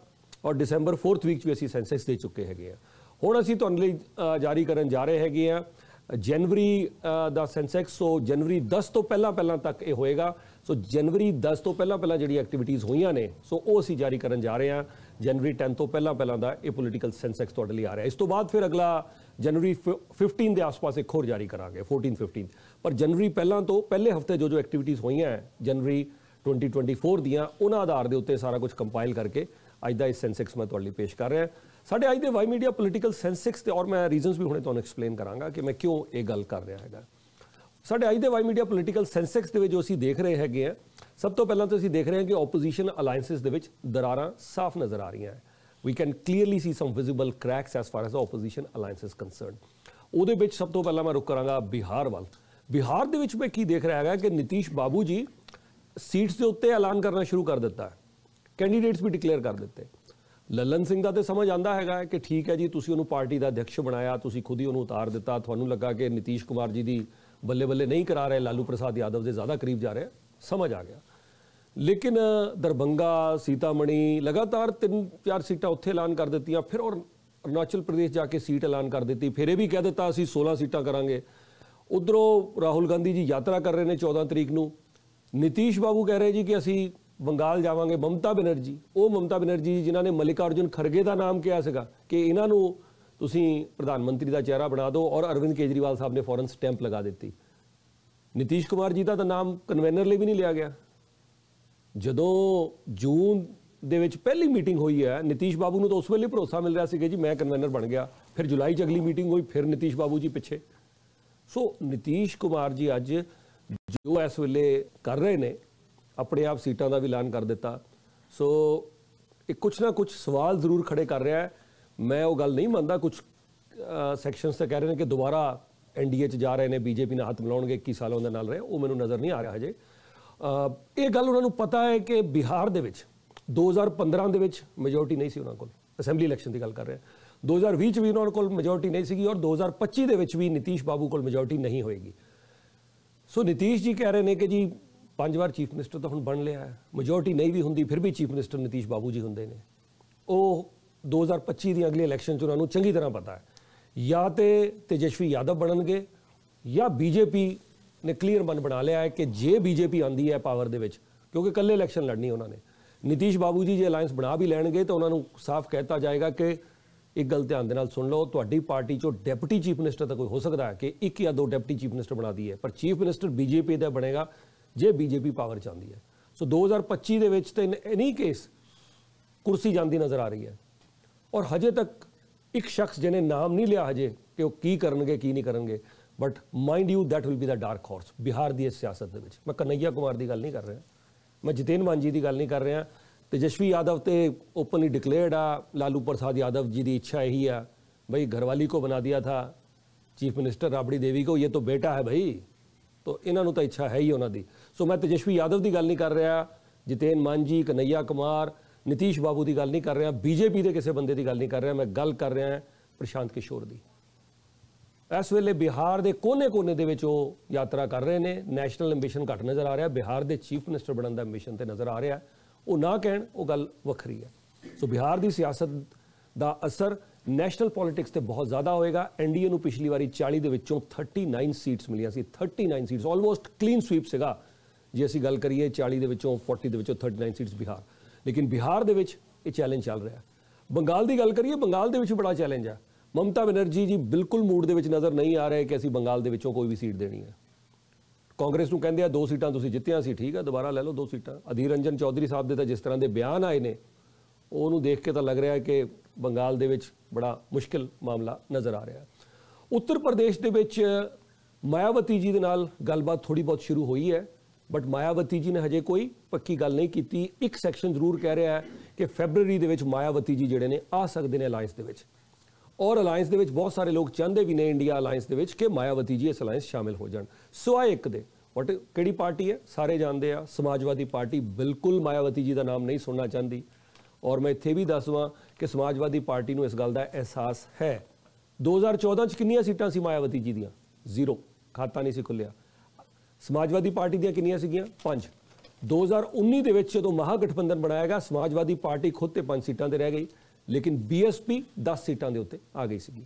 A: ਔਰ ਡਿਸੰਬਰ 4th ਵੀਕ 'ਚ ਵੀ ਅਸੀਂ ਸੈਂਸੈਕਸ ਦੇ ਚੁੱਕੇ ਹੈਗੇ ਆ ਹੁਣ ਅਸੀਂ ਤੁਹਾਨੂੰ ਲਈ ਜਾਰੀ ਕਰਨ ਜਾ ਰਹੇ ਹੈਗੇ ਆ ਜਨਵਰੀ ਦਾ ਸੈਂਸੈਕਸ ਸੋ ਜਨਵਰੀ 10 ਤੋਂ ਪਹਿਲਾਂ ਪਹਿਲਾਂ ਤੱਕ ਇਹ ਹੋਏਗਾ ਸੋ ਜਨਵਰੀ 10 ਤੋਂ ਪਹਿਲਾਂ ਪਹਿਲਾਂ ਜਿਹੜੀ ਐਕਟੀਵਿਟੀਜ਼ ਹੋਈਆਂ ਨੇ ਸੋ ਉਹ ਅਸੀਂ ਜਾਰੀ ਕਰਨ ਜਾ ਰਹੇ ਹਾਂ ਜਨਵਰੀ 10 ਤੋਂ ਪਹਿਲਾਂ ਪਹਿਲਾਂ ਦਾ ਇਹ ਪੋਲੀਟੀਕਲ ਸੈਂਸੈਕਸ ਤੁਹਾਡੇ ਲਈ ਆ ਰਿਹਾ ਇਸ ਤੋਂ ਬਾਅਦ ਫਿਰ ਅਗਲਾ ਜਨਵਰੀ 15 ਦੇ ਆਸ-ਪਾਸ ਇੱਕ ਹੋਰ ਜਾਰੀ ਕਰਾਂਗੇ 14 15 ਪਰ ਜਨਵਰੀ ਪਹਿਲਾਂ ਤੋਂ ਪਹਿਲੇ ਹਫਤੇ ਜੋ ਜੋ ਐਕਟੀਵਿਟੀਜ਼ ਹੋਈਆਂ ਜਨਵਰੀ 2024 ਦੀਆਂ ਉਹਨਾਂ ਆਧਾਰ ਦੇ ਉੱਤੇ ਸਾਰਾ ਕੁਝ ਕੰਪਾਈਲ ਕਰਕੇ ਅੱਜ ਦਾ ਇਸ ਸੈਂਸੈਕਸ ਮੈਂ ਤੁਹਾਡੇ ਲਈ ਪੇਸ਼ ਕਰ ਰਿਹਾ ਹਾਂ ਸਾਡੇ ਅੱਜ ਦੇ ਵਾਈ ਮੀਡੀਆ ਪੋਲੀਟੀਕਲ ਸੈਂਸਿਕਸ ਤੇ ਔਰ ਮੈਂ ਰੀਜ਼ਨਸ ਵੀ ਹੁਣੇ ਤੁਹਾਨੂੰ ਐਕਸਪਲੇਨ ਕਰਾਂਗਾ ਕਿ ਮੈਂ ਕਿਉਂ ਇਹ ਗੱਲ ਕਰ ਰਿਹਾ ਹੈਗਾ ਸਾਡੇ ਅੱਜ ਦੇ ਵਾਈ ਮੀਡੀਆ ਪੋਲੀਟੀਕਲ ਸੈਂਸਿਕਸ ਦੇ ਵਿੱਚ ਜੋ ਅਸੀਂ ਦੇਖ ਰਹੇ ਹੈਗੇ ਆ ਸਭ ਤੋਂ ਪਹਿਲਾਂ ਤਾਂ ਅਸੀਂ ਦੇਖ ਰਹੇ ਹਾਂ ਕਿ ਆਪੋਜੀਸ਼ਨ ਅਲਾਈਅੰਸਸ ਦੇ ਵਿੱਚ ਦਰਾਰਾਂ ਸਾਫ਼ ਨਜ਼ਰ ਆ ਰਹੀਆਂ ਹੈ we can clearly see some visible cracks as far as opposition opposition concern ਉਹਦੇ ਵਿੱਚ ਸਭ ਤੋਂ ਪਹਿਲਾਂ ਮੈਂ ਰੁਕ ਕਰਾਂਗਾ ਬਿਹਾਰ ਵੱਲ ਬਿਹਾਰ ਦੇ ਵਿੱਚ ਮੈਂ ਕੀ ਦੇਖ ਰਿਹਾ ਹੈਗਾ ਕਿ ਨਿਤੀਸ਼ ਬਾਬੂ ਜੀ ਸੀਟਸ ਦੇ ਉੱਤੇ ਐਲਾਨ ਕਰਨਾ ਸ਼ੁਰੂ ਕਰ ਦਿੱਤਾ ਹੈ ਕੈਂਡੀਡੇਟਸ ਵੀ ਡਿਕਲੇਅਰ ਕਰ ਦਿੱਤੇ ਲਲਨ ਸਿੰਘ ਦਾ ਤੇ ਸਮਝ ਆਂਦਾ ਹੈਗਾ ਕਿ ਠੀਕ ਹੈ ਜੀ ਤੁਸੀਂ ਉਹਨੂੰ ਪਾਰਟੀ ਦਾ ਅਧਿਕਸ਼ ਬਣਾਇਆ ਤੁਸੀਂ ਖੁਦ ਹੀ ਉਹਨੂੰ ਉਤਾਰ ਦਿੱਤਾ ਤੁਹਾਨੂੰ ਲੱਗਾ ਕਿ ਨਿਤੀਸ਼ ਕੁਮਾਰ ਜੀ ਦੀ ਬੱਲੇ ਬੱਲੇ ਨਹੀਂ ਕਰਾ ਰਹੇ ਲਾਲੂ ਪ੍ਰਸਾਦ ਯਾਦਵ ਦੇ ਜ਼ਿਆਦਾ ਕਰੀਬ ਜਾ ਰਹੇ ਸਮਝ ਆ ਗਿਆ ਲੇਕਿਨ ਦਰਬੰਗਾ ਸੀਤਾਮਣੀ ਲਗਾਤਾਰ ਤਿੰਨ ਚਾਰ ਸੀਟਾਂ ਉੱਥੇ ਐਲਾਨ ਕਰ ਦਿੱਤੀਆਂ ਫਿਰ ਔਰ ਅਰਨਾਚਲ ਪ੍ਰਦੇਸ਼ ਜਾ ਕੇ ਸੀਟ ਐਲਾਨ ਕਰ ਦਿੱਤੀ ਫਿਰ ਇਹ ਵੀ ਕਹਿ ਦਿੱਤਾ ਅਸੀਂ 16 ਸੀਟਾਂ ਕਰਾਂਗੇ ਉਧਰੋਂ ਰਾਹੁਲ ਗਾਂਧੀ ਜੀ ਯਾਤਰਾ ਕਰ ਰਹੇ ਨੇ 14 ਤਰੀਕ ਨੂੰ ਨਿਤੀਸ਼ ਬਾਬੂ ਕਹਿ ਰਹੇ ਜੀ ਕਿ ਅਸੀਂ ਬੰਗਾਲ ਜਾਵਾਂਗੇ ਮਮਤਾ ਬਨਰਜੀ ਉਹ ਮਮਤਾ ਬਨਰਜੀ ਜਿਨ੍ਹਾਂ ਨੇ ਮਲਿਕਾ ਅਰਜੁਨ ਖਰਗੇ ਦਾ ਨਾਮ ਕਿਹਾ ਸੀਗਾ ਕਿ ਇਹਨਾਂ ਨੂੰ ਤੁਸੀਂ ਪ੍ਰਧਾਨ ਮੰਤਰੀ ਦਾ ਚਿਹਰਾ ਬਣਾ ਦਿਓ ਔਰ ਅਰਵਿੰਦ ਕੇਜਰੀਵਾਲ ਸਾਹਿਬ ਨੇ ਫੌਰਨ ਸਟੈਂਪ ਲਗਾ ਦਿੱਤੀ ਨਿਤੀਸ਼ ਕੁਮਾਰ ਜੀ ਦਾ ਤਾਂ ਨਾਮ ਕਨਵੈਨਰ ਲਈ ਵੀ ਨਹੀਂ ਲਿਆ ਗਿਆ ਜਦੋਂ ਜੂਨ ਦੇ ਵਿੱਚ ਪਹਿਲੀ ਮੀਟਿੰਗ ਹੋਈ ਹੈ ਨਿਤੀਸ਼ ਬਾਬੂ ਨੂੰ ਤਾਂ ਉਸ ਵੇਲੇ ਭਰੋਸਾ ਮਿਲ ਰਿਹਾ ਸੀ ਕਿ ਜੀ ਮੈਂ ਕਨਵੈਨਰ ਬਣ ਗਿਆ ਫਿਰ ਜੁਲਾਈ 'ਚ ਅਗਲੀ ਮੀਟਿੰਗ ਹੋਈ ਫਿਰ ਨਿਤੀਸ਼ ਬਾਬੂ ਜੀ ਪਿੱਛੇ ਸੋ ਨਿਤੀਸ਼ ਕੁਮਾਰ ਜੀ ਅੱਜ ਜੋ ਇਸ ਵੇਲੇ ਕਰ ਰਹੇ ਨੇ ਆਪਣੇ ਆਪ ਸੀਟਾਂ ਦਾ ਵੀ ਐਲਾਨ ਕਰ ਦਿੱਤਾ ਸੋ ਇਹ ਕੁਝ ਨਾ ਕੁਝ ਸਵਾਲ ਜ਼ਰੂਰ ਖੜੇ ਕਰ ਰਿਹਾ ਹੈ ਮੈਂ ਉਹ ਗੱਲ ਨਹੀਂ ਮੰਨਦਾ ਕੁਝ ਸੈਕਸ਼ਨਸ ਤਾਂ ਕਹਿ ਰਹੇ ਨੇ ਕਿ ਦੁਬਾਰਾ ਐਨਡੀਏ ਚ ਜਾ ਰਹੇ ਨੇ ਬੀਜੇਪੀ ਨਾਲ ਹੱਥ ਮਿਲਾਉਣਗੇ 21 ਸਾਲਾਂ ਦੇ ਨਾਲ ਰਹੇ ਉਹ ਮੈਨੂੰ ਨਜ਼ਰ ਨਹੀਂ ਆ ਰਿਹਾ ਹਜੇ ਇਹ ਗੱਲ ਉਹਨਾਂ ਨੂੰ ਪਤਾ ਹੈ ਕਿ ਬਿਹਾਰ ਦੇ ਵਿੱਚ 2015 ਦੇ ਵਿੱਚ ਮੈਜੋਰਟੀ ਨਹੀਂ ਸੀ ਉਹਨਾਂ ਕੋਲ ਅਸੈਂਬਲੀ ਇਲੈਕਸ਼ਨ ਦੀ ਗੱਲ ਕਰ ਰਿਹਾ 2020 ਚ ਵੀ ਉਹਨਾਂ ਕੋਲ ਮੈਜੋਰਟੀ ਨਹੀਂ ਸੀਗੀ ਔਰ 2025 ਦੇ ਵਿੱਚ ਵੀ ਨਿਤੀਸ਼ ਬਾਬੂ ਕੋਲ ਮੈਜੋਰਟੀ ਨਹੀਂ ਹੋਏਗੀ ਸੋ ਨਿਤੀਸ਼ ਜੀ ਕਹਿ ਰਹੇ ਨੇ ਕਿ ਜੀ ਪੰਜ ਵਾਰ ਚੀਫ ਮਿਨਿਸਟਰ ਤਾਂ ਹੁਣ ਬਣ ਲਿਆ ਹੈ ਮੈਜੋਰਟੀ ਨਹੀਂ ਵੀ ਹੁੰਦੀ ਫਿਰ ਵੀ ਚੀਫ ਮਿਨਿਸਟਰ ਨਤੀਸ਼ ਬਾਬੂ ਜੀ ਹੁੰਦੇ ਨੇ ਉਹ 2025 ਦੀ ਅਗਲੀ ਇਲੈਕਸ਼ਨ ਚ ਉਹਨਾਂ ਨੂੰ ਚੰਗੀ ਤਰ੍ਹਾਂ ਪਤਾ ਹੈ ਜਾਂ ਤੇ ਤੇਜਸਵੀ ਯਾਦਵ ਬਣਨਗੇ ਜਾਂ ਬੀਜੇਪੀ ਨੇ ਕਲੀਅਰ ਮਨ ਬਣਾ ਲਿਆ ਹੈ ਕਿ ਜੇ ਬੀਜੇਪੀ ਆਂਦੀ ਹੈ ਪਾਵਰ ਦੇ ਵਿੱਚ ਕਿਉਂਕਿ ਕੱਲੇ ਇਲੈਕਸ਼ਨ ਲੜਨੀ ਉਹਨਾਂ ਨੇ ਨਿਤੀਸ਼ ਬਾਬੂ ਜੀ ਜੇ ਅਲਾਈਅੰਸ ਬਣਾ ਵੀ ਲੈਣਗੇ ਤਾਂ ਉਹਨਾਂ ਨੂੰ ਸਾਫ਼ ਕਹਿਤਾ ਜਾਏਗਾ ਕਿ ਇੱਕ ਗੱਲ ਧਿਆਨ ਦੇ ਨਾਲ ਸੁਣ ਲਓ ਤੁਹਾਡੀ ਪਾਰਟੀ ਚੋਂ ਡਿਪਟੀ ਚੀਫ ਮਿਨਿਸਟਰ ਤਾਂ ਕੋਈ ਹੋ ਸਕਦਾ ਹੈ ਕਿ ਇੱਕ ਜਾਂ ਦੋ ਡਿਪਟੀ ਚੀਫ ਮਿਨਿਸਟਰ ਬਣਾ ਦਈਏ ਪਰ ਚੀਫ ਮਿਨਿਸਟਰ ਬੀਜੇਪੀ ਦਾ ਬਣੇਗਾ ਜੇ ਬੀਜੇਪੀ ਪਾਵਰ ਚਾਹੁੰਦੀ ਹੈ ਸੋ 2025 ਦੇ ਵਿੱਚ ਤਾਂ ਐਨੀ ਕੇਸ ਕੁਰਸੀ ਜਾਂਦੀ ਨਜ਼ਰ ਆ ਰਹੀ ਹੈ ਔਰ ਹਜੇ ਤੱਕ ਇੱਕ ਸ਼ਖਸ ਜਿਹਨੇ ਨਾਮ ਨਹੀਂ ਲਿਆ ਹਜੇ ਕਿ ਉਹ ਕੀ ਕਰਨਗੇ ਕੀ ਨਹੀਂ ਕਰਨਗੇ but mind you that will be the dark horse Bihar ਦੀ ਸਿਆਸਤ ਦੇ ਵਿੱਚ ਮੈਂ ਕਨਈਆ ਕੁਮਾਰ ਦੀ ਗੱਲ ਨਹੀਂ ਕਰ ਰਿਹਾ ਮੈਂ ਜਿਤੇਨ ਮਾਂਜੀ ਦੀ ਗੱਲ ਨਹੀਂ ਕਰ ਰਿਹਾ ਤੇਜਸ਼ਵੀ ਯਾਦਵ ਤੇ ਓਪਨਲੀ ਡਿਕਲੇਅਰਡ ਆ ਲਾਲੂ ਪ੍ਰਸਾਦ ਯਾਦਵ ਜੀ ਦੀ ਇੱਛਾ ਇਹੀ ਆ ਭਈ ਘਰਵਾਲੀ ਕੋ ਬਣਾ ਦਿਆ ਥਾ ਚੀਫ ਮਿਨਿਸਟਰ ਰਾਬੜੀ ਦੇਵੀ ਕੋ ਇਹ ਤਾਂ ਬੇਟਾ ਹੈ ਭਈ है ਇਹਨਾਂ ਨੂੰ ਤਾਂ ਇੱਛਾ ਹੈ ਹੀ ਉਹਨਾਂ ਦੀ ਸੋ ਮੈਂ ਤੇਜਸ਼ਵੀ ਯਾਦਵ ਦੀ ਗੱਲ ਨਹੀਂ ਕਰ ਰਿਹਾ ਜਿਤੇਨ ਮਾਂਜੀ ਕਨਈਆ ਕੁਮਾਰ ਨਿਤੀਸ਼ ਬਾਬੂ ਦੀ ਗੱਲ ਨਹੀਂ ਕਰ ਰਿਹਾ ਬੀਜੇਪੀ ਦੇ ਕਿਸੇ ਬੰਦੇ ਦੀ ਗੱਲ ਨਹੀਂ ਕਰ ਰਿਹਾ ਮੈਂ ਗੱਲ ਕਰ ਰਿਹਾ ਪ੍ਰਸ਼ਾਂਤ ਕਿਸ਼ੋਰ ਦੀ ਇਸ ਵੇਲੇ ਬਿਹਾਰ ਦੇ ਕੋਨੇ-ਕੋਨੇ ਦੇ ਵਿੱਚ ਉਹ ਯਾਤਰਾ ਕਰ ਰਹੇ ਨੇ ਨੈਸ਼ਨਲ ਐਂਬੀਸ਼ਨ ਘਟ ਨਜ਼ਰ ਆ ਰਿਹਾ ਬਿਹਾਰ ਦੇ ਚੀਫ ਮਿਨਿਸਟਰ ਬਣਨ ਦਾ ਮਿਸ਼ਨ ਤੇ ਨਜ਼ਰ ਆ ਰਿਹਾ ਉਹ ਨਾ ਕਹਿਣ ਉਹ ਗੱਲ ਵੱਖਰੀ ਹੈ ਸੋ ਬਿਹਾਰ ਦੀ ਸਿਆਸਤ ਦਾ ਅਸਰ ਨੈਸ਼ਨਲ ਪੋਲਿਟਿਕਸ ਤੇ ਬਹੁਤ ਜ਼ਿਆਦਾ ਹੋਏਗਾ ਐਨਡੀਏ ਨੂੰ ਪਿਛਲੀ ਵਾਰੀ 40 ਦੇ ਵਿੱਚੋਂ 39 ਸੀਟਸ ਮਿਲੀਆਂ ਸੀ 39 ਸੀਟਸ ਆਲਮੋਸਟ ਕਲੀਨ ਸਵੀਪ ਸੀਗਾ ਜੇ ਅਸੀਂ ਗੱਲ ਕਰੀਏ 40 ਦੇ ਵਿੱਚੋਂ 40 ਦੇ ਵਿੱਚੋਂ 39 ਸੀਟਸ ਬਿਹਾਰ ਲੇਕਿਨ ਬਿਹਾਰ ਦੇ ਵਿੱਚ ਇਹ ਚੈਲੰਜ ਚੱਲ ਰਿਹਾ ਬੰਗਾਲ ਦੀ ਗੱਲ ਕਰੀਏ ਬੰਗਾਲ ਦੇ ਵਿੱਚ ਬੜਾ ਚੈਲੰਜ ਆ ਮਮਤਾ ਬਨਰਜੀ ਜੀ ਬਿਲਕੁਲ ਮੂਡ ਦੇ ਵਿੱਚ ਨਜ਼ਰ ਨਹੀਂ ਆ ਰਹੇ ਕਿ ਅਸੀਂ ਬੰਗਾਲ ਦੇ ਵਿੱਚੋਂ ਕੋਈ ਵੀ ਸੀਟ ਦੇਣੀ ਹੈ ਕਾਂਗਰਸ ਨੂੰ ਕਹਿੰਦੇ ਆ ਦੋ ਸੀਟਾਂ ਤੁਸੀਂ ਜਿੱਤਿਆ ਸੀ ਠੀਕ ਆ ਦੁਬਾਰਾ ਲੈ ਲਓ ਦੋ ਸੀਟਾਂ ਅਧੀਰ ਰੰਜਨ ਚੌਧਰੀ ਸਾਹਿਬ ਦੇ ਤਾਂ ਜਿਸ ਤਰ੍ਹਾਂ ਦੇ ਬਿਆਨ ਆਏ ਨੇ ਉਹਨੂੰ ਦੇਖ ਕੇ ਤਾਂ ਲੱਗ ਰਿਹਾ ਕਿ ਬੰਗਾਲ ਦੇ ਵਿੱਚ ਬੜਾ ਮੁਸ਼ਕਿਲ ਮਾਮਲਾ ਨਜ਼ਰ ਆ ਰਿਹਾ ਉੱਤਰ ਪ੍ਰਦੇਸ਼ ਦੇ ਵਿੱਚ ਮਾਇਆਵਤੀ ਜੀ ਦੇ ਨਾਲ ਗੱਲਬਾਤ ਥੋੜੀ ਬਹੁਤ ਸ਼ੁਰੂ ਹੋਈ ਹੈ ਬਟ ਮਾਇਆਵਤੀ ਜੀ ਨੇ ਹਜੇ ਕੋਈ ਪੱਕੀ ਗੱਲ ਨਹੀਂ ਕੀਤੀ ਇੱਕ ਸੈਕਸ਼ਨ ਜ਼ਰੂਰ ਕਹਿ ਰਿਹਾ ਹੈ ਕਿ ਫੈਬਰੂਰੀ ਦੇ ਵਿੱਚ ਮਾਇਆਵਤੀ ਜੀ ਜਿਹੜੇ ਨੇ ਆ ਸਕਦੇ ਨੇ ਅਲਾਈਅੰਸ ਦੇ ਵਿੱਚ ਔਰ ਅਲਾਈਅੰਸ ਦੇ ਵਿੱਚ ਬਹੁਤ ਸਾਰੇ ਲੋਕ ਚਾਹੁੰਦੇ ਵੀ ਨੇ ਇੰਡੀਆ ਅਲਾਈਅੰਸ ਦੇ ਵਿੱਚ ਕਿ ਮਾਇਆਵਤੀ ਜੀ ਇਸ ਅਲਾਈਅੰਸ ਸ਼ਾਮਿਲ ਹੋ ਜਾਣ ਸਿਵਾਏ ਇੱਕ ਦੇ ਬਟ ਕਿਹੜੀ ਪਾਰਟੀ ਹੈ ਸਾਰੇ ਜਾਣਦੇ ਆ ਸਮਾਜਵਾਦੀ ਪਾਰਟੀ ਬਿਲਕੁਲ ਮਾਇਆਵਤੀ ਜੀ ਦਾ ਨਾਮ ਨਹੀਂ ਸੁਣਨਾ ਚਾਹੁੰਦੀ ਔਰ ਮੈਂ ਇੱਥੇ ਵੀ ਦੱਸਵਾਂ ਕਿ ਸਮਾਜਵਾਦੀ ਪਾਰਟੀ ਨੂੰ ਇਸ ਗੱਲ ਦਾ ਅਹਿਸਾਸ ਹੈ 2014 ਚ ਕਿੰਨੀਆਂ ਸੀਟਾਂ ਸੀ ਮਾਇਆਵਤੀ ਜੀ ਦੀਆਂ ਜ਼ੀਰੋ ਖਾਤਾ ਨਹੀਂ ਸੀ ਖੁੱਲਿਆ ਸਮਾਜਵਾਦੀ ਪਾਰਟੀ ਦੀਆਂ ਕਿੰਨੀਆਂ ਸੀਗੀਆਂ 5 2019 ਦੇ ਵਿੱਚ ਜਦੋਂ ਮਹਾਗਠਬੰਧਨ ਬਣਾਇਆ ਗਿਆ ਸਮਾਜਵਾਦੀ ਪਾਰਟੀ ਖੁਦ ਤੇ 5 ਸੀਟਾਂ ਤੇ ਰਹਿ ਗਈ ਲੇਕਿਨ ਬੀਐਸਪੀ 10 ਸੀਟਾਂ ਦੇ ਉੱਤੇ ਆ ਗਈ ਸੀਗੀ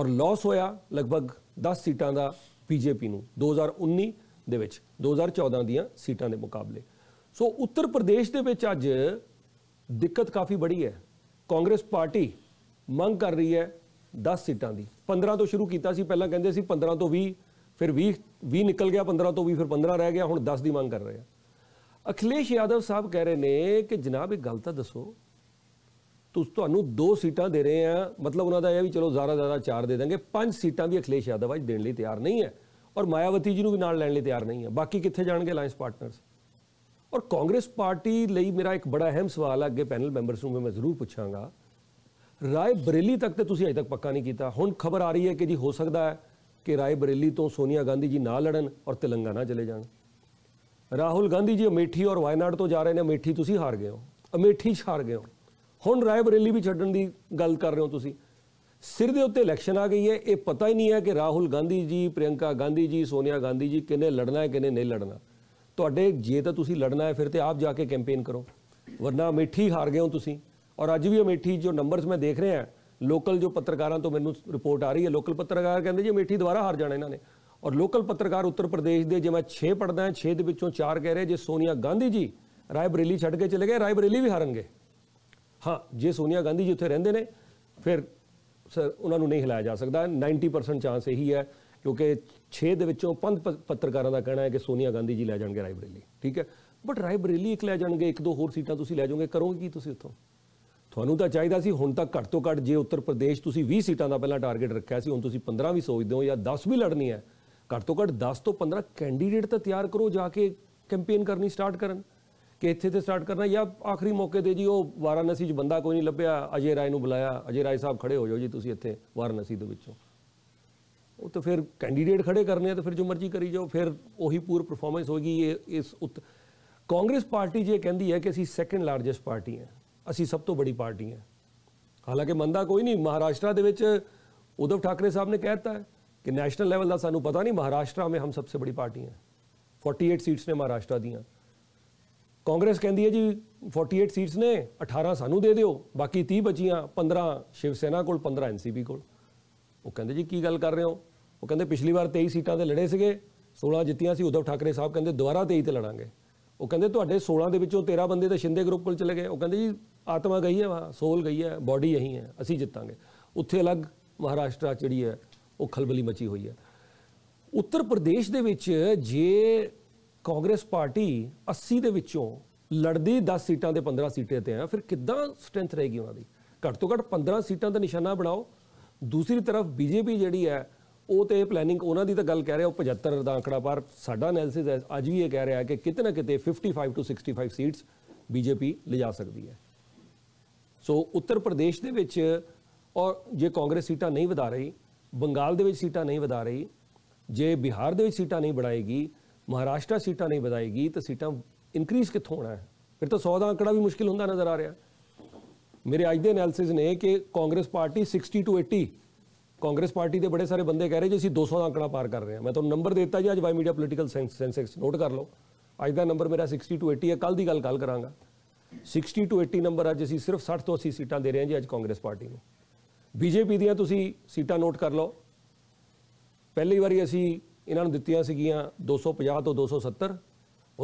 A: ਔਰ ਲਾਸ ਹੋਇਆ ਲਗਭਗ 10 ਸੀਟਾਂ ਦਾ ਬੀਜੇਪੀ ਨੂੰ 2019 ਦੇ ਵਿੱਚ 2014 ਦੀਆਂ ਸੀਟਾਂ ਦੇ ਮੁਕਾਬਲੇ ਸੋ ਉੱਤਰ ਪ੍ਰਦੇਸ਼ ਦੇ ਵਿੱਚ ਅੱਜ ਦਿੱਕਤ ਕਾਫੀ ਬੜੀ ਹੈ ਕਾਂਗਰਸ ਪਾਰਟੀ ਮੰਗ ਕਰ ਰਹੀ ਹੈ 10 ਸੀਟਾਂ ਦੀ 15 ਤੋਂ ਸ਼ੁਰੂ ਕੀਤਾ ਸੀ ਪਹਿਲਾਂ ਕਹਿੰਦੇ ਸੀ 15 ਤੋਂ 20 ਫਿਰ 20 20 ਨਿਕਲ ਗਿਆ 15 ਤੋਂ ਵੀ ਫਿਰ 15 ਰਹਿ ਗਿਆ ਹੁਣ 10 ਦੀ ਮੰਗ ਕਰ ਰਹੇ ਆ ਅਖਲੇਸ਼ ਯਾਦਵ ਸਾਹਿਬ ਕਹਿ ਰਹੇ ਨੇ ਕਿ ਜਨਾਬ ਇਹ ਗੱਲ ਤਾਂ ਦੱਸੋ ਤੁਸ ਤੁਹਾਨੂੰ ਦੋ ਸੀਟਾਂ ਦੇ ਰਹੇ ਆ ਮਤਲਬ ਉਹਨਾਂ ਦਾ ਇਹ ਵੀ ਚਲੋ ਜ਼ਿਆਦਾ ਜ਼ਿਆਦਾ ਚਾਰ ਦੇ ਦਾਂਗੇ ਪੰਜ ਸੀਟਾਂ ਵੀ ਅਖਲੇਸ਼ ਯਾਦਵ ਅੱਜ ਦੇਣ ਲਈ ਤਿਆਰ ਨਹੀਂ ਹੈ ਔਰ ਮਾਇਆਵਤੀ ਜੀ ਨੂੰ ਵੀ ਨਾਲ ਲੈਣ ਲਈ ਤਿਆਰ ਨਹੀਂ ਹੈ ਬਾਕੀ ਕਿੱਥੇ ਜਾਣਗੇ ਅਲਾਈਅੰਸ ਪਾਰਟਨਰਸ ਔਰ ਕਾਂਗਰਸ ਪਾਰਟੀ ਲਈ ਮੇਰਾ ਇੱਕ ਬੜਾ ਅਹਿਮ ਸਵਾਲ ਹੈ ਅੱਗੇ ਪੈਨਲ ਮੈਂਬਰਸ ਨੂੰ ਮੈਂ ਜ਼ਰੂਰ ਪੁੱਛਾਂਗਾ ਰਾਏ ਬਰੇਲੀ ਤੱਕ ਤੇ ਤੁਸੀਂ ਅਜੇ ਤੱਕ ਪੱਕਾ ਨਹੀਂ ਕੀਤਾ ਹੁਣ ਖਬਰ ਆ ਰਹੀ ਹੈ ਕਿ ਜੀ ਹੋ ਸਕਦਾ ਹੈ ਕਿ ਰਾਏ ਬਰੇਲੀ ਤੋਂ ਸੋਨੀਆ ਗਾਂਧੀ ਜੀ ਨਾ ਲੜਨ ਔਰ ਤੇਲੰਗਾਨਾ ਚਲੇ ਜਾਣ ਰਾਹੁਲ ਗਾਂਧੀ ਜੀ ਅਮੇਠੀ ਔਰ ਵਾਇਨਾਡ ਤੋਂ ਜਾ ਰਹੇ ਨੇ ਅਮੇਠੀ ਤੁਸੀਂ ਹਾਰ ਗਏ ਹੋ ਅਮੇਠੀ ਛਾਰ ਹਾਰ ਗਏ ਹੋ ਹੁਣ ਰਾਏ ਬਰੇਲੀ ਵੀ ਛੱਡਣ ਦੀ ਗੱਲ ਕਰ ਰਹੇ ਹੋ ਤੁਸੀਂ ਸਿਰ ਦੇ ਉੱਤੇ ਇਲੈਕਸ਼ਨ ਆ ਗਈ ਹੈ ਇਹ ਪਤਾ ਹੀ ਨਹੀਂ ਹੈ ਕਿ ਰਾਹੁਲ ਗਾਂਧੀ ਜੀ ਪ੍ਰਿਯੰਕਾ ਗਾਂਧੀ ਜੀ ਸੋਨੀਆ ਗਾਂਧੀ ਜੀ ਕਿਨੇ ਲੜਨਾ ਹੈ ਕਿਨੇ ਨਹੀਂ ਲੜਨਾ ਤੁਹਾਡੇ ਜੇ ਤਾਂ ਤੁਸੀਂ ਲੜਨਾ ਹੈ ਫਿਰ ਤੇ ਆਪ ਜਾ ਕੇ ਕੈਂਪੇਨ ਕਰੋ ਵਰਨਾ ਅਮੇਠੀ ਹਾਰ ਗਏ ਹੋ ਤੁਸੀਂ ਔਰ ਅੱਜ ਵੀ ਅਮੇਠੀ ਜੋ ਨੰਬਰਸ ਮੈਂ ਦੇਖ ਰਿਹਾ ਹਾਂ ਲੋਕਲ ਜੋ ਪੱਤਰਕਾਰਾਂ ਤੋਂ ਮੈਨੂੰ ਰਿਪੋਰਟ ਆ ਰਹੀ ਹੈ ਲੋਕਲ ਪੱਤਰਕਾਰ ਕਹਿੰਦੇ ਜੀ ਮੇਠੀ ਦੁਬਾਰਾ ਹਾਰ ਜਾਣਾ ਇਹਨਾਂ ਨੇ ਔਰ ਲੋਕਲ ਪੱਤਰਕਾਰ ਉੱਤਰ ਪ੍ਰਦੇਸ਼ ਦੇ ਜੇ ਮੈਂ 6 ਪੜਦਾ 6 ਦੇ ਵਿੱਚੋਂ 4 ਕਹਿ ਰਹੇ ਜੇ ਸੋਨੀਆ ਗਾਂਧੀ ਜੀ ਰਾਏਬਰੇਲੀ ਛੱਡ ਕੇ ਚਲੇ ਗਏ ਰਾਏਬਰੇਲੀ ਵੀ ਹਾਰਨਗੇ ਹਾਂ ਜੇ ਸੋਨੀਆ ਗਾਂਧੀ ਜੀ ਉੱਥੇ ਰਹਿੰਦੇ ਨੇ ਫਿਰ ਸਰ ਉਹਨਾਂ ਨੂੰ ਨਹੀਂ ਹਿਲਾਇਆ ਜਾ ਸਕਦਾ 90% ਚਾਂਸ ਇਹੀ ਹੈ ਕਿਉਂਕਿ 6 ਦੇ ਵਿੱਚੋਂ ਪੰਜ ਪੱਤਰਕਾਰਾਂ ਦਾ ਕਹਿਣਾ ਹੈ ਕਿ ਸੋਨੀਆ ਗਾਂਧੀ ਜੀ ਲੈ ਜਾਣਗੇ ਰਾਏਬਰੇਲੀ ਠੀਕ ਹੈ ਬਟ ਰਾਏਬਰੇਲੀ ਇੱਕ ਲੈ ਜਾਣਗੇ ਇੱਕ ਦੋ ਹੋਰ ਸੀਟਾਂ ਤੁਸੀਂ ਲੈ ਜਾਓਗੇ ਕਰੋਗੇ ਕੀ ਤੁਸੀਂ ਉੱਥੋਂ ਤੁਹਾਨੂੰ ਤਾਂ ਚਾਹੀਦਾ ਸੀ ਹੁਣ ਤੱਕ ਘੱਟ ਤੋਂ ਘੱਟ ਜੇ ਉੱਤਰ ਪ੍ਰਦੇਸ਼ ਤੁਸੀਂ 20 ਸੀਟਾਂ ਦਾ ਪਹਿਲਾਂ ਟਾਰਗੇਟ ਰੱਖਿਆ ਸੀ ਹੁਣ ਤੁਸੀਂ 15 ਵੀ ਸੋਚਦੇ ਹੋ ਜਾਂ 10 ਵੀ ਲੜਨੀ ਹੈ ਘੱਟ ਤੋਂ ਘੱਟ 10 ਤੋਂ 15 ਕੈਂਡੀਡੇਟ ਤਾਂ ਤਿਆਰ ਕਰੋ ਜਾ ਕੇ ਕੈਂਪੇਨ ਕਰਨੀ ਸਟਾਰਟ ਕਰਨ ਕਿ ਇੱਥੇ ਤੇ ਸਟਾਰਟ ਕਰਨਾ ਜਾਂ ਆਖਰੀ ਮੌਕੇ ਤੇ ਜੀ ਉਹ ਵਾਰਾਨਸੀ 'ਚ ਬੰਦਾ ਕੋਈ ਨਹੀਂ ਲੱਭਿਆ ਅਜੇ ਰਾਏ ਨੂੰ ਬੁਲਾਇਆ ਅਜੇ ਰਾਏ ਸਾਹਿਬ ਖੜੇ ਹੋ ਜਾਓ ਜੀ ਤੁਸੀਂ ਇੱਥੇ ਵਾਰਾਨਸੀ ਦੇ ਵਿੱਚੋਂ ਉਹ ਤਾਂ ਫਿਰ ਕੈਂਡੀਡੇਟ ਖੜੇ ਕਰਨੇ ਆ ਤਾਂ ਫਿਰ ਜੋ ਮਰਜ਼ੀ ਕਰੀ ਜਾਓ ਫਿਰ ਉਹੀ ਪੂਰ ਪਰਫਾਰਮੈਂਸ ਹੋਗੀ ਇਹ ਇਸ ਕਾਂਗਰਸ ਪਾਰਟੀ ਜੇ ਕਹਿੰਦੀ ਹੈ ਕਿ ਅਸੀਂ ਸੈਕੰਡ ਲਾਰਜੈਸਟ ਪਾਰਟੀ ਹਾਂ ਅਸੀਂ ਸਭ ਤੋਂ ਵੱਡੀ ਪਾਰਟੀ ਹੈ ਹਾਲਾਂਕਿ ਮੰਦਾ ਕੋਈ ਨਹੀਂ ਮਹਾਰਾਸ਼ਟਰ ਦੇ ਵਿੱਚ ਉਦਵ ਠਾਕਰੇ ਸਾਹਿਬ ਨੇ ਕਹਿਤਾ ਹੈ ਕਿ ਨੈਸ਼ਨਲ ਲੈਵਲ ਦਾ ਸਾਨੂੰ ਪਤਾ ਨਹੀਂ ਮਹਾਰਾਸ਼ਟਰ ਵਿੱਚ ਹਮ ਸਭ ਤੋਂ ਵੱਡੀ ਪਾਰਟੀ ਹੈ 48 ਸੀਟਸ ਨੇ ਮਹਾਰਾਸ਼ਟਰ ਦੀਆਂ ਕਾਂਗਰਸ ਕਹਿੰਦੀ ਹੈ ਜੀ 48 ਸੀਟਸ ਨੇ 18 ਸਾਨੂੰ ਦੇ ਦਿਓ ਬਾਕੀ 30 ਬਚੀਆਂ 15 ਸ਼ਿਵ ਸੈਨਾ ਕੋਲ 15 ਐਨਸੀਪੀ ਕੋਲ ਉਹ ਕਹਿੰਦੇ ਜੀ ਕੀ ਗੱਲ ਕਰ ਰਹੇ ਹੋ ਉਹ ਕਹਿੰਦੇ ਪਿਛਲੀ ਵਾਰ 23 ਸੀਟਾਂ ਤੇ ਲੜੇ ਸੀਗੇ 16 ਜਿੱਤੀਆਂ ਸੀ ਉਦਵ ਠਾਕਰੇ ਸਾਹਿਬ ਕਹਿੰਦੇ ਦੁਬਾਰਾ 23 ਤੇ ਲੜਾਂਗੇ ਉਹ ਕਹਿੰਦੇ ਤੁਹਾਡੇ 16 ਦੇ ਵਿੱਚੋਂ 13 ਬੰਦੇ ਤਾਂ ਸ਼ਿੰਦੇ ਗਰੁੱਪ ਕੋਲ ਚਲੇ ਗਏ ਉਹ ਕਹਿੰਦੇ ਜੀ ਆਤਮਾ ਗਈ ਹੈ ਵਾ ਸੋਲ ਗਈ ਹੈ ਬਾਡੀ ਇਹੀ ਹੈ ਅਸੀਂ ਜਿੱਤਾਂਗੇ ਉੱਥੇ ਅਲੱਗ ਮਹਾਰਾਸ਼ਟਰ ਜਿਹੜੀ ਹੈ ਉਹ ਖਲਬਲੀ ਮਚੀ ਹੋਈ ਹੈ ਉੱਤਰ ਪ੍ਰਦੇਸ਼ ਦੇ ਵਿੱਚ ਜੇ ਕਾਂਗਰਸ ਪਾਰਟੀ 80 ਦੇ ਵਿੱਚੋਂ ਲੜਦੀ 10 ਸੀਟਾਂ ਦੇ 15 ਸੀਟਾਂ ਤੇ ਆ ਫਿਰ ਕਿੱਦਾਂ ਸਟਰੈਂਥ ਰਹੇਗੀ ਉਹਨਾਂ ਦੀ ਘੱਟ ਤੋਂ ਘੱਟ 15 ਸੀਟਾਂ ਦਾ ਨਿਸ਼ਾਨਾ ਬਣਾਓ ਦੂਸਰੀ ਤਰਫ ਬੀਜੇਪੀ ਜਿਹੜੀ ਹੈ ਉਹ ਤੇ ਪਲੈਨਿੰਗ ਉਹਨਾਂ ਦੀ ਤਾਂ ਗੱਲ ਕਹਿ ਰਿਹਾ ਉਹ 75 ਦਾ ਅੰਕੜਾ ਪਰ ਸਾਡਾ ਐਨਾਲਿਸਿਸ ਅੱਜ ਵੀ ਇਹ ਕਹਿ ਰਿਹਾ ਕਿ ਕਿਤਨਾ ਕਿਤੇ 55 ਤੋਂ 65 ਸੀਟਸ ਬੀਜੇਪੀ ਲਿਜਾ ਸਕਦੀ ਹੈ ਸੋ ਉੱਤਰ ਪ੍ਰਦੇਸ਼ ਦੇ ਵਿੱਚ ਔਰ ਜੇ ਕਾਂਗਰਸ ਸੀਟਾਂ ਨਹੀਂ ਵਧਾ ਰਹੀ ਬੰਗਾਲ ਦੇ ਵਿੱਚ ਸੀਟਾਂ ਨਹੀਂ ਵਧਾ ਰਹੀ ਜੇ ਬਿਹਾਰ ਦੇ ਵਿੱਚ ਸੀਟਾਂ ਨਹੀਂ ਬੜਾਏਗੀ ਮਹਾਰਾਸ਼ਟਰ ਸੀਟਾਂ ਨਹੀਂ ਵਧਾਏਗੀ ਤਾਂ ਸੀਟਾਂ ਇਨਕਰੀਜ਼ ਕਿੱਥੋਂ ਹੋਣਾ ਹੈ ਫਿਰ ਤਾਂ 100 ਦਾ ਅੰਕੜਾ ਵੀ ਮੁਸ਼ਕਿਲ ਹੁੰਦਾ ਨਜ਼ਰ ਆ ਰਿਹਾ ਮੇਰੇ ਅੱਜ ਦੇ ਐਨਾਲਿਸਿਸ ਨੇ ਕਿ Congress party 60 to 80 Congress party ਦੇ ਬੜੇ ਸਾਰੇ ਬੰਦੇ ਕਹਿ ਰਹੇ ਜੀ ਅਸੀਂ 200 ਦਾ ਅੰਕੜਾ ਪਾਰ ਕਰ ਰਹੇ ਹਾਂ ਮੈਂ ਤੁਹਾਨੂੰ ਨੰਬਰ ਦਿੱਤਾ ਜੀ ਅੱਜ Y media political Sensex note ਕਰ ਲਓ ਅੱਜ ਦਾ ਨੰਬਰ ਮੇਰਾ 60 ਟੂ 80 ਹੈ ਕੱਲ ਦੀ ਗੱਲ ਕੱਲ ਕਰਾਂਗਾ 60 ਤੋਂ 80 ਨੰਬਰ ਅੱਜ ਅਸੀਂ ਸਿਰਫ 60 ਤੋਂ 80 ਸੀਟਾਂ ਦੇ ਰਹੇ ਹਾਂ ਜੀ ਅੱਜ ਕਾਂਗਰਸ ਪਾਰਟੀ ਨੂੰ ਬੀਜੇਪੀ ਦੀਆਂ ਤੁਸੀਂ ਸੀਟਾਂ ਨੋਟ ਕਰ ਲਓ ਪਹਿਲੀ ਵਾਰੀ ਅਸੀਂ ਇਹਨਾਂ ਨੂੰ ਦਿੱਤੀਆਂ ਸੀਗੀਆਂ 250 ਤੋਂ 270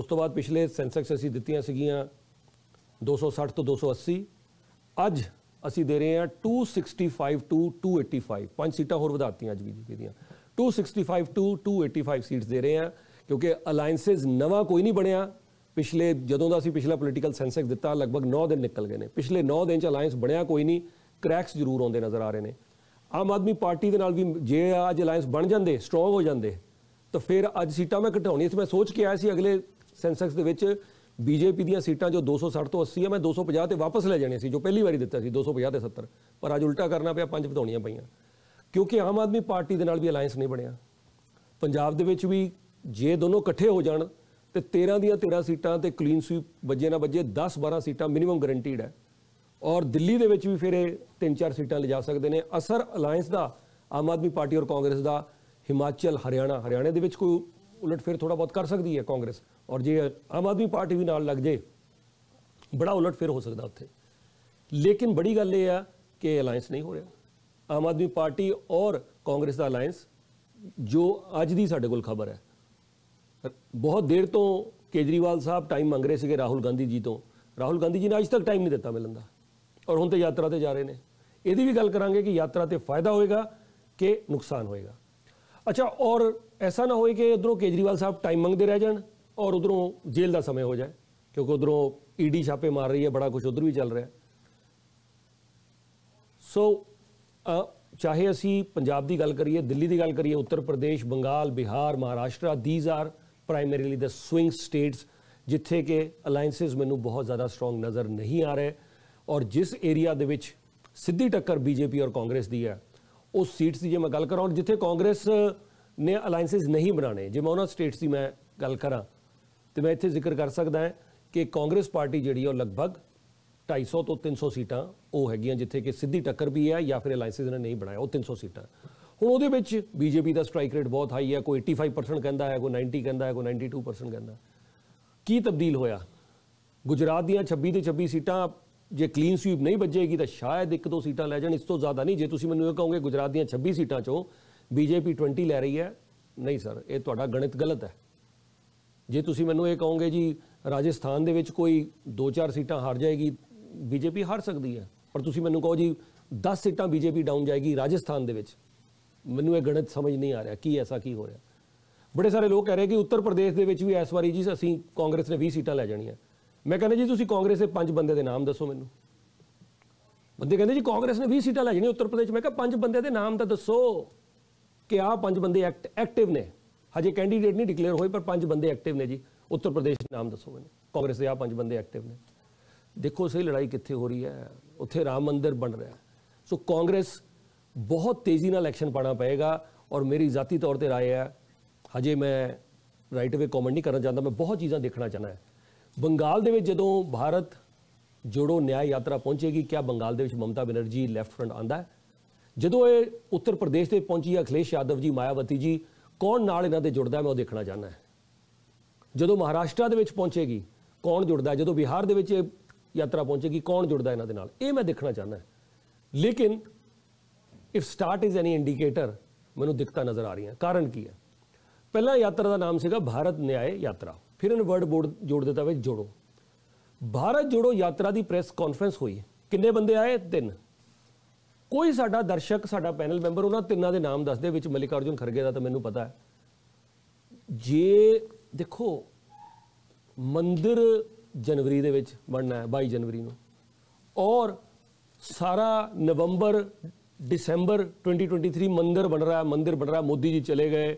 A: ਉਸ ਤੋਂ ਬਾਅਦ ਪਿਛਲੇ ਸੈਂਸੈਕਸ ਅਸੀਂ ਦਿੱਤੀਆਂ ਸੀਗੀਆਂ 260 ਤੋਂ 280 ਅੱਜ ਅਸੀਂ ਦੇ ਰਹੇ ਹਾਂ 265 ਟੂ 285 ਪੰਜ ਸੀਟਾਂ ਹੋਰ ਵਧਾਤੀਆਂ ਅੱਜ ਬੀਜੇਪੀ ਦੀਆਂ 265 ਟੂ 285 ਸੀਟਸ ਦੇ ਰਹੇ ਹਾਂ ਕਿਉਂਕਿ ਅਲਾਈਅੰਸਸ ਨਵਾਂ ਕੋਈ ਨਹੀਂ ਬਣਿਆ ਪਿਛਲੇ ਜਦੋਂ ਦਾ ਅਸੀਂ ਪਿਛਲਾ ਪੋਲੀਟੀਕਲ ਸੈਂਸੈਕਸ ਦਿੱਤਾ ਲਗਭਗ 9 ਦਿਨ ਨਿਕਲ ਗਏ ਨੇ ਪਿਛਲੇ 9 ਦਿਨ ਚ ਅਲਾਈਅੰਸ ਬਣਿਆ ਕੋਈ ਨਹੀਂ ਕ੍ਰੈਕਸ ਜ਼ਰੂਰ ਆਉਂਦੇ ਨਜ਼ਰ ਆ ਰਹੇ ਨੇ ਆਮ ਆਦਮੀ ਪਾਰਟੀ ਦੇ ਨਾਲ ਵੀ ਜੇ ਅੱਜ ਅਲਾਈਅੰਸ ਬਣ ਜਾਂਦੇ ਸਟਰੋਂਗ ਹੋ ਜਾਂਦੇ ਤਾਂ ਫਿਰ ਅੱਜ ਸੀਟਾਂ ਮੈਂ ਘਟਾਉਣੀ ਸੀ ਮੈਂ ਸੋਚ ਕੇ ਆਇਆ ਸੀ ਅਗਲੇ ਸੈਂਸੈਕਸ ਦੇ ਵਿੱਚ ਬੀਜੇਪੀ ਦੀਆਂ ਸੀਟਾਂ ਜੋ 260 ਤੋਂ 80 ਆ ਮੈਂ 250 ਤੇ ਵਾਪਸ ਲੈ ਜਾਣੀਆਂ ਸੀ ਜੋ ਪਹਿਲੀ ਵਾਰੀ ਦਿੱਤਾ ਸੀ 250 ਤੇ 70 ਪਰ ਅੱਜ ਉਲਟਾ ਕਰਨਾ ਪਿਆ ਪੰਜ ਵਧਾਉਣੀਆਂ ਪਈਆਂ ਕਿਉਂਕਿ ਆਮ ਆਦਮੀ ਪਾਰਟੀ ਦੇ ਨਾਲ ਵੀ ਅਲਾਈਅੰਸ ਨਹੀਂ ਬਣਿਆ ਪੰਜਾਬ ਦੇ ਵਿੱਚ ਵੀ ਜੇ ਦੋਨੋਂ ਇਕੱਠੇ ਹੋ ਜਾਣ ਤੇ 13 ਦੀਆਂ 13 ਸੀਟਾਂ ਤੇ ਕਲੀਨ ਸਵੀਪ ਵੱਜੇ ਨਾ ਵੱਜੇ 10 12 ਸੀਟਾਂ ਮਿਨੀਮਮ ਗਰੰਟੀਡ ਹੈ ਔਰ ਦਿੱਲੀ ਦੇ ਵਿੱਚ ਵੀ ਫਿਰ ਇਹ 3-4 ਸੀਟਾਂ ਲਿਜਾ ਸਕਦੇ ਨੇ ਅਸਰ ਅਲਾਈਅੰਸ ਦਾ ਆਮ ਆਦਮੀ ਪਾਰਟੀ ਔਰ ਕਾਂਗਰਸ ਦਾ ਹਿਮਾਚਲ ਹਰਿਆਣਾ ਹਰਿਆਣੇ ਦੇ ਵਿੱਚ ਕੋਈ ਉਲਟ ਫਿਰ ਥੋੜਾ ਬਹੁਤ ਕਰ ਸਕਦੀ ਹੈ ਕਾਂਗਰਸ ਔਰ ਜੇ ਆਮ ਆਦਮੀ ਪਾਰਟੀ ਵੀ ਨਾਲ ਲੱਗ ਜੇ ਬੜਾ ਉਲਟ ਫਿਰ ਹੋ ਸਕਦਾ ਉੱਥੇ ਲੇਕਿਨ ਬੜੀ ਗੱਲ ਇਹ ਆ ਕਿ ਅਲਾਈਅੰਸ ਨਹੀਂ ਹੋ ਰਿਹਾ ਆਮ ਆਦਮੀ ਪਾਰਟੀ ਔਰ ਕਾਂਗਰਸ ਦਾ ਅਲਾਈਅੰਸ ਜੋ ਅੱਜ ਦੀ ਸਾਡੇ ਕੋਲ ਖਬਰ ਹੈ ਬਹੁਤ ਦੇਰ ਤੋਂ ਕੇਜਰੀਵਾਲ ਸਾਹਿਬ ਟਾਈਮ ਮੰਗ ਰਹੇ ਸੀਗੇ ਰਾਹੁਲ ਗਾਂਧੀ ਜੀ ਤੋਂ ਰਾਹੁਲ ਗਾਂਧੀ ਜੀ ਨੇ ਅੱਜ ਤੱਕ ਟਾਈਮ ਨਹੀਂ ਦਿੱਤਾ ਮਿਲਣ ਦਾ ਔਰ ਹੁਣ ਤੇ ਯਾਤਰਾ ਤੇ ਜਾ ਰਹੇ ਨੇ ਇਹਦੀ ਵੀ ਗੱਲ ਕਰਾਂਗੇ ਕਿ ਯਾਤਰਾ ਤੇ ਫਾਇਦਾ ਹੋਏਗਾ ਕਿ ਨੁਕਸਾਨ ਹੋਏਗਾ ਅੱਛਾ ਔਰ ਐਸਾ ਨਾ ਹੋਏ ਕਿ ਉਧਰੋਂ ਕੇਜਰੀਵਾਲ ਸਾਹਿਬ ਟਾਈਮ ਮੰਗਦੇ ਰਹਿ ਜਾਣ ਔਰ ਉਧਰੋਂ ਜੇਲ੍ਹ ਦਾ ਸਮੇਂ ਹੋ ਜਾਏ ਕਿਉਂਕਿ ਉਧਰੋਂ ਈਡੀ e ਛਾਪੇ ਮਾਰ ਰਹੀ ਹੈ ਬੜਾ ਕੁਝ ਉਧਰ ਵੀ ਚੱਲ ਰਿਹਾ ਸੋ ਚਾਹੇ ਅਸੀਂ ਪੰਜਾਬ ਦੀ ਗੱਲ ਕਰੀਏ ਦਿੱਲੀ ਦੀ ਗੱਲ ਕਰੀਏ Uttar Pradesh Bengal Bihar Maharashtra these are primarily the swing states ਜਿੱਥੇ ਕਿ ਅਲਾਈਅੰਸਸ ਮੈਨੂੰ ਬਹੁਤ ਜ਼ਿਆਦਾ ਸਟਰੋਂਗ ਨਜ਼ਰ ਨਹੀਂ ਆ ਰਹੇ ਔਰ ਜਿਸ ਏਰੀਆ ਦੇ ਵਿੱਚ ਸਿੱਧੀ ਟੱਕਰ ਬੀਜੇਪੀ ਔਰ ਕਾਂਗਰਸ ਦੀ ਹੈ ਉਹ ਸੀਟਸ ਦੀ ਜੇ ਮੈਂ ਗੱਲ ਕਰਾਂ ਔਰ ਜਿੱਥੇ ਕਾਂਗਰਸ ਨੇ ਅਲਾਈਅੰਸਸ ਨਹੀਂ ਬਣਾਣੇ ਜੇ ਮੈਂ ਉਹਨਾਂ ਸਟੇਟਸ ਦੀ ਮੈਂ ਗੱਲ ਕਰਾਂ ਤੇ ਮੈਂ ਇੱਥੇ ਜ਼ਿਕਰ ਕਰ ਸਕਦਾ ਹਾਂ ਕਿ ਕਾਂਗਰਸ ਪਾਰਟੀ ਜਿਹੜੀ ਹੈ ਉਹ ਲਗਭਗ 250 ਤੋਂ 300 ਸੀਟਾਂ ਉਹ ਹੈਗੀਆਂ ਜਿੱਥੇ ਕਿ ਸਿੱਧੀ ਟੱਕਰ ਵੀ ਹੈ ਜਾਂ ਫਿਰ ਅਲਾਈਅੰਸਸ ਨੇ ਨਹੀਂ ਬਣਾਇਆ ਉਹ 300 ਸੀਟਾਂ ਹੁਣ ਉਹਦੇ ਵਿੱਚ ਬੀਜੇਪੀ ਦਾ ਸਟ੍ਰਾਈਕ ਰੇਟ ਬਹੁਤ ਹਾਈ ਹੈ ਕੋਈ 85% ਕਹਿੰਦਾ ਹੈ ਕੋਈ 90 ਕਹਿੰਦਾ ਹੈ ਕੋਈ 92% ਕਹਿੰਦਾ ਕੀ ਤਬਦੀਲ ਹੋਇਆ ਗੁਜਰਾਤ ਦੀਆਂ 26 ਦੇ 26 ਸੀਟਾਂ ਜੇ ਕਲੀਨ ਸਵੀਪ ਨਹੀਂ ਵੱਜੇਗੀ ਤਾਂ ਸ਼ਾਇਦ ਇੱਕ ਦੋ ਸੀਟਾਂ ਲੈ ਜਾਣ ਇਸ ਤੋਂ ਜ਼ਿਆਦਾ ਨਹੀਂ ਜੇ ਤੁਸੀਂ ਮੈਨੂੰ ਇਹ ਕਹੋਗੇ ਗੁਜਰਾਤ ਦੀਆਂ 26 ਸੀਟਾਂ ਚੋਂ ਬੀਜੇਪੀ 20 ਲੈ ਰਹੀ ਹੈ ਨਹੀਂ ਸਰ ਇਹ ਤੁਹਾਡਾ ਗਣਿਤ ਗਲਤ ਹੈ ਜੇ ਤੁਸੀਂ ਮੈਨੂੰ ਇਹ ਕਹੋਗੇ ਜੀ ਰਾਜਸਥਾਨ ਦੇ ਵਿੱਚ ਕੋਈ 2-4 ਸੀਟਾਂ ਹਾਰ ਜਾਏਗੀ ਬੀਜੇਪੀ ਹਾਰ ਸਕਦੀ ਹੈ ਪਰ ਤੁਸੀਂ ਮੈਨੂੰ ਕਹੋ ਜੀ 10 ਸੀਟਾਂ ਬੀਜੇਪੀ ਡਾਊਨ ਜਾਏਗੀ ਰਾਜਸਥਾਨ ਦੇ ਵਿੱਚ ਮੈਨੂੰ ਇਹ ਗਣਿਤ ਸਮਝ ਨਹੀਂ ਆ ਰਿਹਾ ਕੀ ਐਸਾ ਕੀ ਹੋ ਰਿਹਾ ਬੜੇ ਸਾਰੇ ਲੋਕ ਕਹਿ ਰਹੇ ਕਿ ਉੱਤਰ ਪ੍ਰਦੇਸ਼ ਦੇ ਵਿੱਚ ਵੀ ਇਸ ਵਾਰੀ ਜੀ ਅਸੀਂ ਕਾਂਗਰਸ ਨੇ 20 ਸੀਟਾਂ ਲੈ ਜਾਣੀਆਂ ਮੈਂ ਕਹਿੰਦਾ ਜੀ ਤੁਸੀਂ ਕਾਂਗਰਸ ਦੇ ਪੰਜ ਬੰਦੇ ਦੇ ਨਾਮ ਦੱਸੋ ਮੈਨੂੰ ਬੰਦੇ ਕਹਿੰਦੇ ਜੀ ਕਾਂਗਰਸ ਨੇ 20 ਸੀਟਾਂ ਲੈ ਜਾਣੀਆਂ ਉੱਤਰ ਪ੍ਰਦੇਸ਼ ਮੈਂ ਕਿਹਾ ਪੰਜ ਬੰਦੇ ਦੇ ਨਾਮ ਤਾਂ ਦੱਸੋ ਕਿ ਆਹ ਪੰਜ ਬੰਦੇ ਐਕਟਿਵ ਨੇ ਹਜੇ ਕੈਂਡੀਡੇਟ ਨਹੀਂ ਡਿਕਲੇਅਰ ਹੋਏ ਪਰ ਪੰਜ ਬੰਦੇ ਐਕਟਿਵ ਨੇ ਜੀ ਉੱਤਰ ਪ੍ਰਦੇਸ਼ ਦੇ ਨਾਮ ਦੱਸੋ ਮੈਨੂੰ ਕਾਂਗਰਸ ਦੇ ਆਹ ਪੰਜ ਬੰਦੇ ਐਕਟਿਵ ਨੇ ਦੇਖੋ ਸਹੀ ਲੜਾਈ ਕਿੱਥੇ ਹੋ ਰਹੀ ਹੈ ਉੱਥੇ ਰਾਮ ਮੰਦਿਰ ਬਣ ਰਿਹਾ ਸੋ ਕਾਂਗਰਸ ਬਹੁਤ ਤੇਜ਼ੀ ਨਾਲ ਐਕਸ਼ਨ ਪਾਣਾ ਪਏਗਾ ਔਰ ਮੇਰੀ ਜ਼ਾਤੀ ਤੌਰ ਤੇ رائے ਹੈ ਹਜੇ ਮੈਂ ਰਾਈਟ ਅਵੇ ਕਮੈਂਟ ਨਹੀਂ ਕਰਨਾ ਚਾਹੁੰਦਾ ਮੈਂ ਬਹੁਤ ਚੀਜ਼ਾਂ ਦੇਖਣਾ ਚਾਹਨਾ ਹੈ ਬੰਗਾਲ ਦੇ ਵਿੱਚ ਜਦੋਂ ਭਾਰਤ ਜੋੜੋ ਨਿਆਂ ਯਾਤਰਾ ਪਹੁੰਚੇਗੀ ਕੀ ਬੰਗਾਲ ਦੇ ਵਿੱਚ ਮਮਤਾ ਬਨਰਜੀ ਲੈਫਟ ਫਰੰਟ ਆਂਦਾ ਜਦੋਂ ਇਹ ਉੱਤਰ ਪ੍ਰਦੇਸ਼ ਤੇ ਪਹੁੰਚੀ ਹੈ ਯਾਦਵ ਜੀ ਮਾਇਆਵਤੀ ਜੀ ਕੌਣ ਨਾਲ ਇਹਨਾਂ ਦੇ ਜੁੜਦਾ ਮੈਂ ਉਹ ਦੇਖਣਾ ਚਾਹਨਾ ਹੈ ਜਦੋਂ ਮਹਾਰਾਸ਼ਟਰ ਦੇ ਵਿੱਚ ਪਹੁੰਚੇਗੀ ਕੌਣ ਜੁੜਦਾ ਜਦੋਂ ਬਿਹਾਰ ਦੇ ਵਿੱਚ ਯਾਤਰਾ ਪਹੁੰਚੇਗੀ ਕੌਣ ਜੁੜਦਾ ਇਹਨਾਂ ਦੇ ਨਾਲ ਇਹ ਮੈਂ ਦੇਖਣਾ ਚਾਹਨਾ ਹੈ ਲੇਕਿਨ if start is any indicator ਮੈਨੂੰ ਦਿੱਕਤਾਂ ਨਜ਼ਰ ਆ ਰਹੀਆਂ ਕਾਰਨ ਕੀ ਹੈ ਪਹਿਲਾ ਯਾਤਰਾ ਦਾ ਨਾਮ ਸੀਗਾ ਭਾਰਤ ਨਿਆਏ ਯਾਤਰਾ ਫਿਰ ਇਹਨੂੰ ਵਰਡ ਬੋਰਡ ਜੋੜ ਦਿੱਤਾ ਵਿੱਚ ਜੋੜੋ ਭਾਰਤ ਜੋੜੋ ਯਾਤਰਾ ਦੀ ਪ੍ਰੈਸ ਕਾਨਫਰੰਸ ਹੋਈ ਕਿੰਨੇ ਬੰਦੇ ਆਏ ਤਿੰਨ ਕੋਈ ਸਾਡਾ ਦਰਸ਼ਕ ਸਾਡਾ ਪੈਨਲ ਮੈਂਬਰ ਉਹਨਾਂ ਤਿੰਨਾਂ ਦੇ ਨਾਮ ਦੱਸਦੇ ਵਿੱਚ ਮਲਿਕ ਅਰਜੁਨ ਖਰਗੇ ਦਾ ਤਾਂ ਮੈਨੂੰ ਪਤਾ ਹੈ ਜੇ ਦੇਖੋ ਮੰਦਿਰ ਜਨਵਰੀ ਦੇ ਵਿੱਚ ਬਣਨਾ ਹੈ 22 ਜਨਵਰੀ ਨੂੰ ਔਰ ਸਾਰਾ ਨਵੰਬਰ ਡਿਸੰਬਰ 2023 ਮੰਦਰ ਬਣ ਰਿਹਾ ਹੈ ਮੰਦਰ ਬਣ ਰਿਹਾ ਮੋਦੀ ਜੀ ਚਲੇ ਗਏ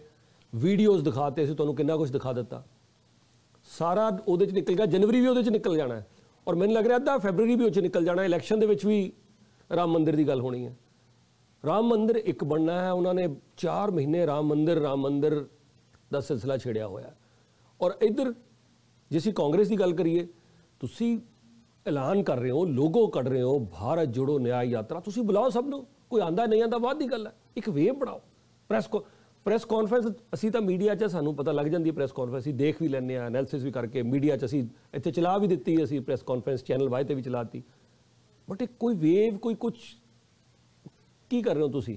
A: ਵੀਡੀਓਜ਼ ਦਿਖਾਤੇ ਸੀ ਤੁਹਾਨੂੰ ਕਿੰਨਾ ਕੁਝ ਦਿਖਾ ਦਿੱਤਾ ਸਾਰਾ ਉਹਦੇ ਚ ਨਿਕਲ ਗਿਆ ਜਨਵਰੀ ਵੀ ਉਹਦੇ ਚ ਨਿਕਲ ਜਾਣਾ ਔਰ ਮੈਨੂੰ ਲੱਗ ਰਿਹਾ ਅੱਧਾ ਫੈਬਰੂਰੀ ਵੀ ਉਹ ਚ ਨਿਕਲ ਜਾਣਾ ਇਲੈਕਸ਼ਨ ਦੇ ਵਿੱਚ ਵੀ ਰਾਮ ਮੰਦਰ ਦੀ ਗੱਲ ਹੋਣੀ ਹੈ ਰਾਮ ਮੰਦਰ ਇੱਕ ਬਣਨਾ ਹੈ ਉਹਨਾਂ ਨੇ 4 ਮਹੀਨੇ ਰਾਮ ਮੰਦਰ ਰਾਮ ਮੰਦਰ ਦਾ ਸਿਲਸਿਲਾ ਛੇੜਿਆ ਹੋਇਆ ਔਰ ਇਧਰ ਜਿਸੀ ਕਾਂਗਰਸ ਦੀ ਗੱਲ ਕਰੀਏ ਤੁਸੀਂ ਐਲਾਨ ਕਰ ਰਹੇ ਹੋ ਲੋਗੋ ਕੱਢ ਰਹੇ ਹੋ ਭਾਰਤ ਜੋੜੋ ਨਿਆਂ ਯਾਤਰਾ ਤੁਸੀਂ ਬੁਲਾਓ ਸਭ ਨੂੰ ਕੋਈ ਆਂਦਾ ਨਹੀਂ ਆਂਦਾ ਬਾਅਦ ਦੀ ਗੱਲ ਹੈ ਇੱਕ ਵੇਵ ਬਣਾਓ ਪ੍ਰੈਸ ਕੋ ਪ੍ਰੈਸ ਕਾਨਫਰੰਸ ਅਸੀਂ ਤਾਂ ਮੀਡੀਆ 'ਚ ਸਾਨੂੰ ਪਤਾ ਲੱਗ ਜਾਂਦੀ ਹੈ ਪ੍ਰੈਸ ਕਾਨਫਰੰਸ ਅਸੀਂ ਦੇਖ ਵੀ ਲੈਂਦੇ ਆ ਐਨਾਲਿਸਿਸ ਵੀ ਕਰਕੇ ਮੀਡੀਆ 'ਚ ਅਸੀਂ ਇੱਥੇ ਚਲਾ ਵੀ ਦਿੱਤੀ ਅਸੀਂ ਪ੍ਰੈਸ ਕਾਨਫਰੰਸ ਚੈਨਲ ਵਾਈ ਤੇ ਵੀ ਚਲਾਤੀ ਬਟ ਇੱਕ ਕੋਈ ਵੇਵ ਕੋਈ ਕੁਝ ਕੀ ਕਰ ਰਹੇ ਹੋ ਤੁਸੀਂ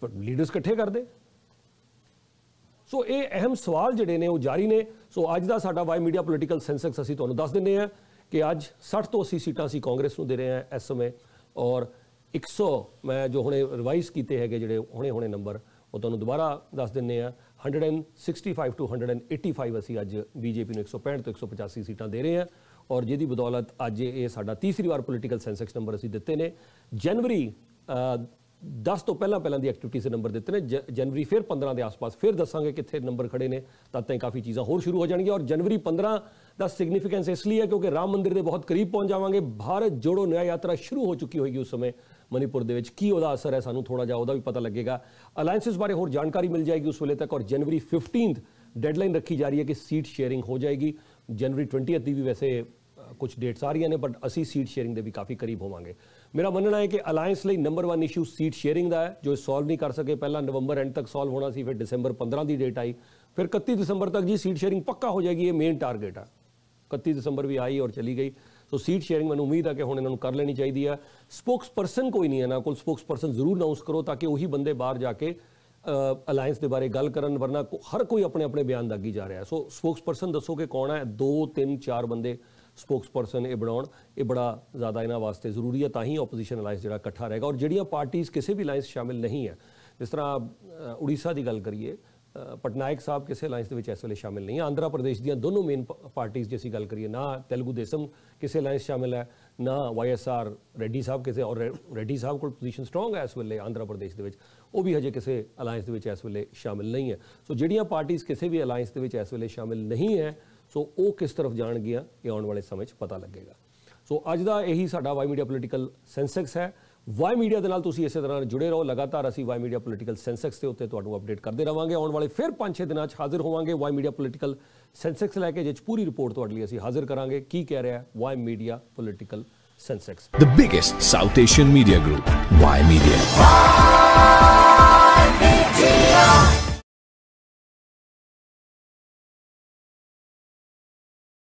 A: ਪਰ ਲੀਡਰਸ ਇਕੱਠੇ ਕਰਦੇ ਸੋ ਇਹ ਅਹਿਮ ਸਵਾਲ ਜਿਹੜੇ ਨੇ ਉਹ ਜਾਰੀ ਨੇ ਸੋ ਅੱਜ ਦਾ ਸਾਡਾ ਵਾਈ ਮੀਡੀਆ ਪੋਲਿਟੀਕਲ ਸੈਂਸਸ ਅਸੀਂ ਤੁਹਾਨੂੰ ਦੱਸ ਦਿੰਦੇ ਆ ਕਿ ਅੱਜ 60 ਤੋਂ 80 ਸੀਟਾਂ ਸੀ ਕਾਂਗਰਸ ਨੂੰ ਦੇ ਰਹੇ ਆ ਇਸ ਸਮੇਂ ਔਰ 100 ਮੈਂ ਜੋ ਹੁਣੇ ਰਿਵਾਈਜ਼ ਕੀਤੇ ਹੈਗੇ ਜਿਹੜੇ ਹੁਣੇ ਹੁਣੇ ਨੰਬਰ ਉਹ ਤੁਹਾਨੂੰ ਦੁਬਾਰਾ ਦੱਸ ਦਿੰਨੇ ਆ 165 ਤੋਂ 185 ਅਸੀਂ ਅੱਜ ਬੀਜੇਪੀ ਨੂੰ 165 ਤੋਂ 185 ਸੀਟਾਂ ਦੇ ਰਹੇ ਆ ਔਰ ਜਿਹਦੀ ਬਦੌਲਤ ਅੱਜ ਇਹ ਸਾਡਾ ਤੀਸਰੀ ਵਾਰ ਪੋਲੀਟੀਕਲ ਸੈਂਸੈਕਸ ਨੰਬਰ ਅਸੀਂ ਦਿੱਤੇ ਨੇ ਜਨਵਰੀ दस तो पहला पहला एक्टिविटी से नंबर देते हैं ज जनवरी फिर पंद्रह के आसपास फिर दसागे कितने नंबर खड़े ने तद तक काफ़ी चीज़ा होर शुरू हो जाएंगी और जनवरी पंद्रह का सिग्निफिकेंस इसलिए है क्योंकि राम मंदिर के बहुत करीब पहुँच जावे भारत जोड़ो न्याय यात्रा शुरू हो चुकी होगी उस समय मणिपुर के असर है सूँ थोड़ा जहाँ भी पता लगेगा अलायंसिस बारे होर जानकारी मिल जाएगी उस वेले तक और जनवरी फिफ्टीन डेडलाइन रखी जा रही है कि सीट शेयरिंग हो जाएगी जनवरी ट्वेंटीएथ की भी वैसे ਕੁਝ ਡੇਟਸ ਆ ਰਹੀਆਂ ਨੇ ਬਟ ਅਸੀਂ ਸੀਟ ਸ਼ੇਅਰਿੰਗ ਦੇ ਵੀ ਕਾਫੀ ਕਰੀਬ ਹੋਵਾਂਗੇ ਮੇਰਾ ਮੰਨਣਾ ਹੈ ਕਿ ਅਲਾਈਅੰਸ ਲਈ ਨੰਬਰ 1 ਇਸ਼ੂ ਸੀਟ ਸ਼ੇਅਰਿੰਗ ਦਾ ਹੈ ਜੋ ਸੋਲਵ ਨਹੀਂ ਕਰ ਸਕੇ ਪਹਿਲਾਂ ਨਵੰਬਰ ਐਂਡ ਤੱਕ ਸੋਲਵ ਹੋਣਾ ਸੀ ਫਿਰ ਦਸੰਬਰ 15 ਦੀ ਡੇਟ ਆਈ ਫਿਰ 31 ਦਸੰਬਰ ਤੱਕ ਜੀ ਸੀਟ ਸ਼ੇਅਰਿੰਗ ਪੱਕਾ ਹੋ ਜਾਏਗੀ ਇਹ ਮੇਨ ਟਾਰਗੇਟ ਆ 31 ਦਸੰਬਰ ਵੀ ਆਈ ਔਰ ਚਲੀ ਗਈ ਸੋ ਸੀਟ ਸ਼ੇਅਰਿੰਗ ਮੈਨੂੰ ਉਮੀਦ ਆ ਕਿ ਹੁਣ ਇਹਨਾਂ ਨੂੰ ਕਰ ਲੈਣੀ ਚਾਹੀਦੀ ਆ ਸਪੋਕਸ ਪਰਸਨ ਕੋਈ ਨਹੀਂ ਹੈ ਨਾ ਕੋਲ ਸਪੋਕਸ ਪਰਸਨ ਜ਼ਰੂਰ ਅਨਾਉਂਸ ਕਰੋ ਤਾਂ ਕਿ ਉਹੀ ਬੰਦੇ ਬਾਹਰ ਜਾ ਕੇ ਅਲਾਈਅੰਸ ਦੇ ਬਾਰੇ ਗੱਲ ਕਰਨ ਵਰਨਾ ਹਰ ਕੋਈ ਆਪਣੇ ਆਪਣੇ ਬਿਆਨ ਦਾਗੀ ਜਾ ਰਿਹਾ ਸੋ ਸਪੋਕਸ ਪਰਸਨ ਦੱਸੋ ਕਿ ਕੌਣ ਹੈ 2 3 4 ਬੰਦੇ ਸਪੋਕਸਪਰਸਨ ਇਹ ਬਣਾਉਣ ਇਹ ਬੜਾ ਜ਼ਿਆਦਾ ਇਹਨਾਂ ਵਾਸਤੇ ਜ਼ਰੂਰੀ ਹੈ ਤਾਂ ਹੀ ਆਪੋਜੀਸ਼ਨ ਅਲਾਈਸ ਜਿਹੜਾ ਇਕੱਠਾ ਰਹੇਗਾ ਔਰ ਜਿਹੜੀਆਂ ਪਾਰਟੀਆਂ ਕਿਸੇ ਵੀ ਅਲਾਈਸ ਸ਼ਾਮਿਲ ਨਹੀਂ ਹੈ ਜਿਸ ਤਰ੍ਹਾਂ ਉੜੀਸਾ ਦੀ ਗੱਲ ਕਰੀਏ ਪਟਨਾਇਕ ਸਾਹਿਬ ਕਿਸੇ ਅਲਾਈਸ ਦੇ ਵਿੱਚ ਇਸ ਵੇਲੇ ਸ਼ਾਮਿਲ ਨਹੀਂ ਹੈ ਆਂਧਰਾ ਪ੍ਰਦੇਸ਼ ਦੀਆਂ ਦੋਨੋਂ ਮੇਨ ਪਾਰਟੀਆਂ ਜੇ ਅਸੀਂ ਗੱਲ ਕਰੀਏ ਨਾ ਤੇਲਗੂ ਦੇਸਮ ਕਿਸੇ ਅਲਾਈਸ ਸ਼ਾਮਿਲ ਹੈ ਨਾ ਵਾਈਐਸਆਰ ਰੈਡੀ ਸਾਹਿਬ ਕਿਸੇ ਔਰ ਰੈਡੀ ਸਾਹਿਬ ਕੋਲ ਪੋਜੀਸ਼ਨ ਸਟਰੋਂਗ ਹੈ ਇਸ ਵੇਲੇ ਆਂਧਰਾ ਪ੍ਰਦੇਸ਼ ਦੇ ਵਿੱਚ ਉਹ ਵੀ ਹਜੇ ਕਿਸੇ ਅਲਾਈਸ ਦੇ ਵਿੱਚ ਇਸ ਵੇਲੇ ਸ਼ਾਮਿਲ ਨਹੀਂ ਹੈ ਸੋ ਜਿਹੜੀਆਂ ਪਾਰਟੀਆਂ ਕਿਸੇ ਵੀ ਅਲਾਈਸ ਦੇ ਵਿੱਚ ਇਸ ਵੇਲੇ ਸ਼ਾਮਿਲ ਨਹੀਂ ਹੈ ਸੋ ਉਹ ਕਿਸ ਤਰਫ ਜਾਣਗੀਆਂ ਇਹ ਆਉਣ ਵਾਲੇ ਸਮੇਂ 'ਚ ਪਤਾ ਲੱਗੇਗਾ ਸੋ ਅੱਜ ਦਾ ਇਹੀ ਸਾਡਾ ਵਾਈ ਮੀਡੀਆ ਪੋਲੀਟੀਕਲ ਸੈਂਸੈਕਸ ਹੈ ਵਾਈ ਮੀਡੀਆ ਦੇ ਨਾਲ ਤੁਸੀਂ ਇਸੇ ਤਰ੍ਹਾਂ ਜੁੜੇ ਰਹੋ ਲਗਾਤਾਰ ਅਸੀਂ ਵਾਈ ਮੀਡੀਆ ਪੋਲੀਟੀਕਲ ਸੈਂਸੈਕਸ ਦੇ ਉੱਤੇ ਤੁਹਾਨੂੰ ਅਪਡੇਟ ਕਰਦੇ ਰਵਾਂਗੇ ਆਉਣ ਵਾਲੇ ਫਿਰ 5-6 ਦਿਨਾਂ 'ਚ ਹਾਜ਼ਰ ਹੋਵਾਂਗੇ ਵਾਈ ਮੀਡੀਆ ਪੋਲੀਟੀਕਲ ਸੈਂਸੈਕਸ ਲੈ ਕੇ ਜਿਸ ਪੂਰੀ ਰਿਪੋਰਟ ਤੁਹਾਡੇ ਲਈ ਅਸੀਂ ਹਾਜ਼ਰ ਕਰਾਂਗੇ ਕੀ ਕਹਿ ਰਿਹਾ Y media political Sensex the biggest South Asian media group Y media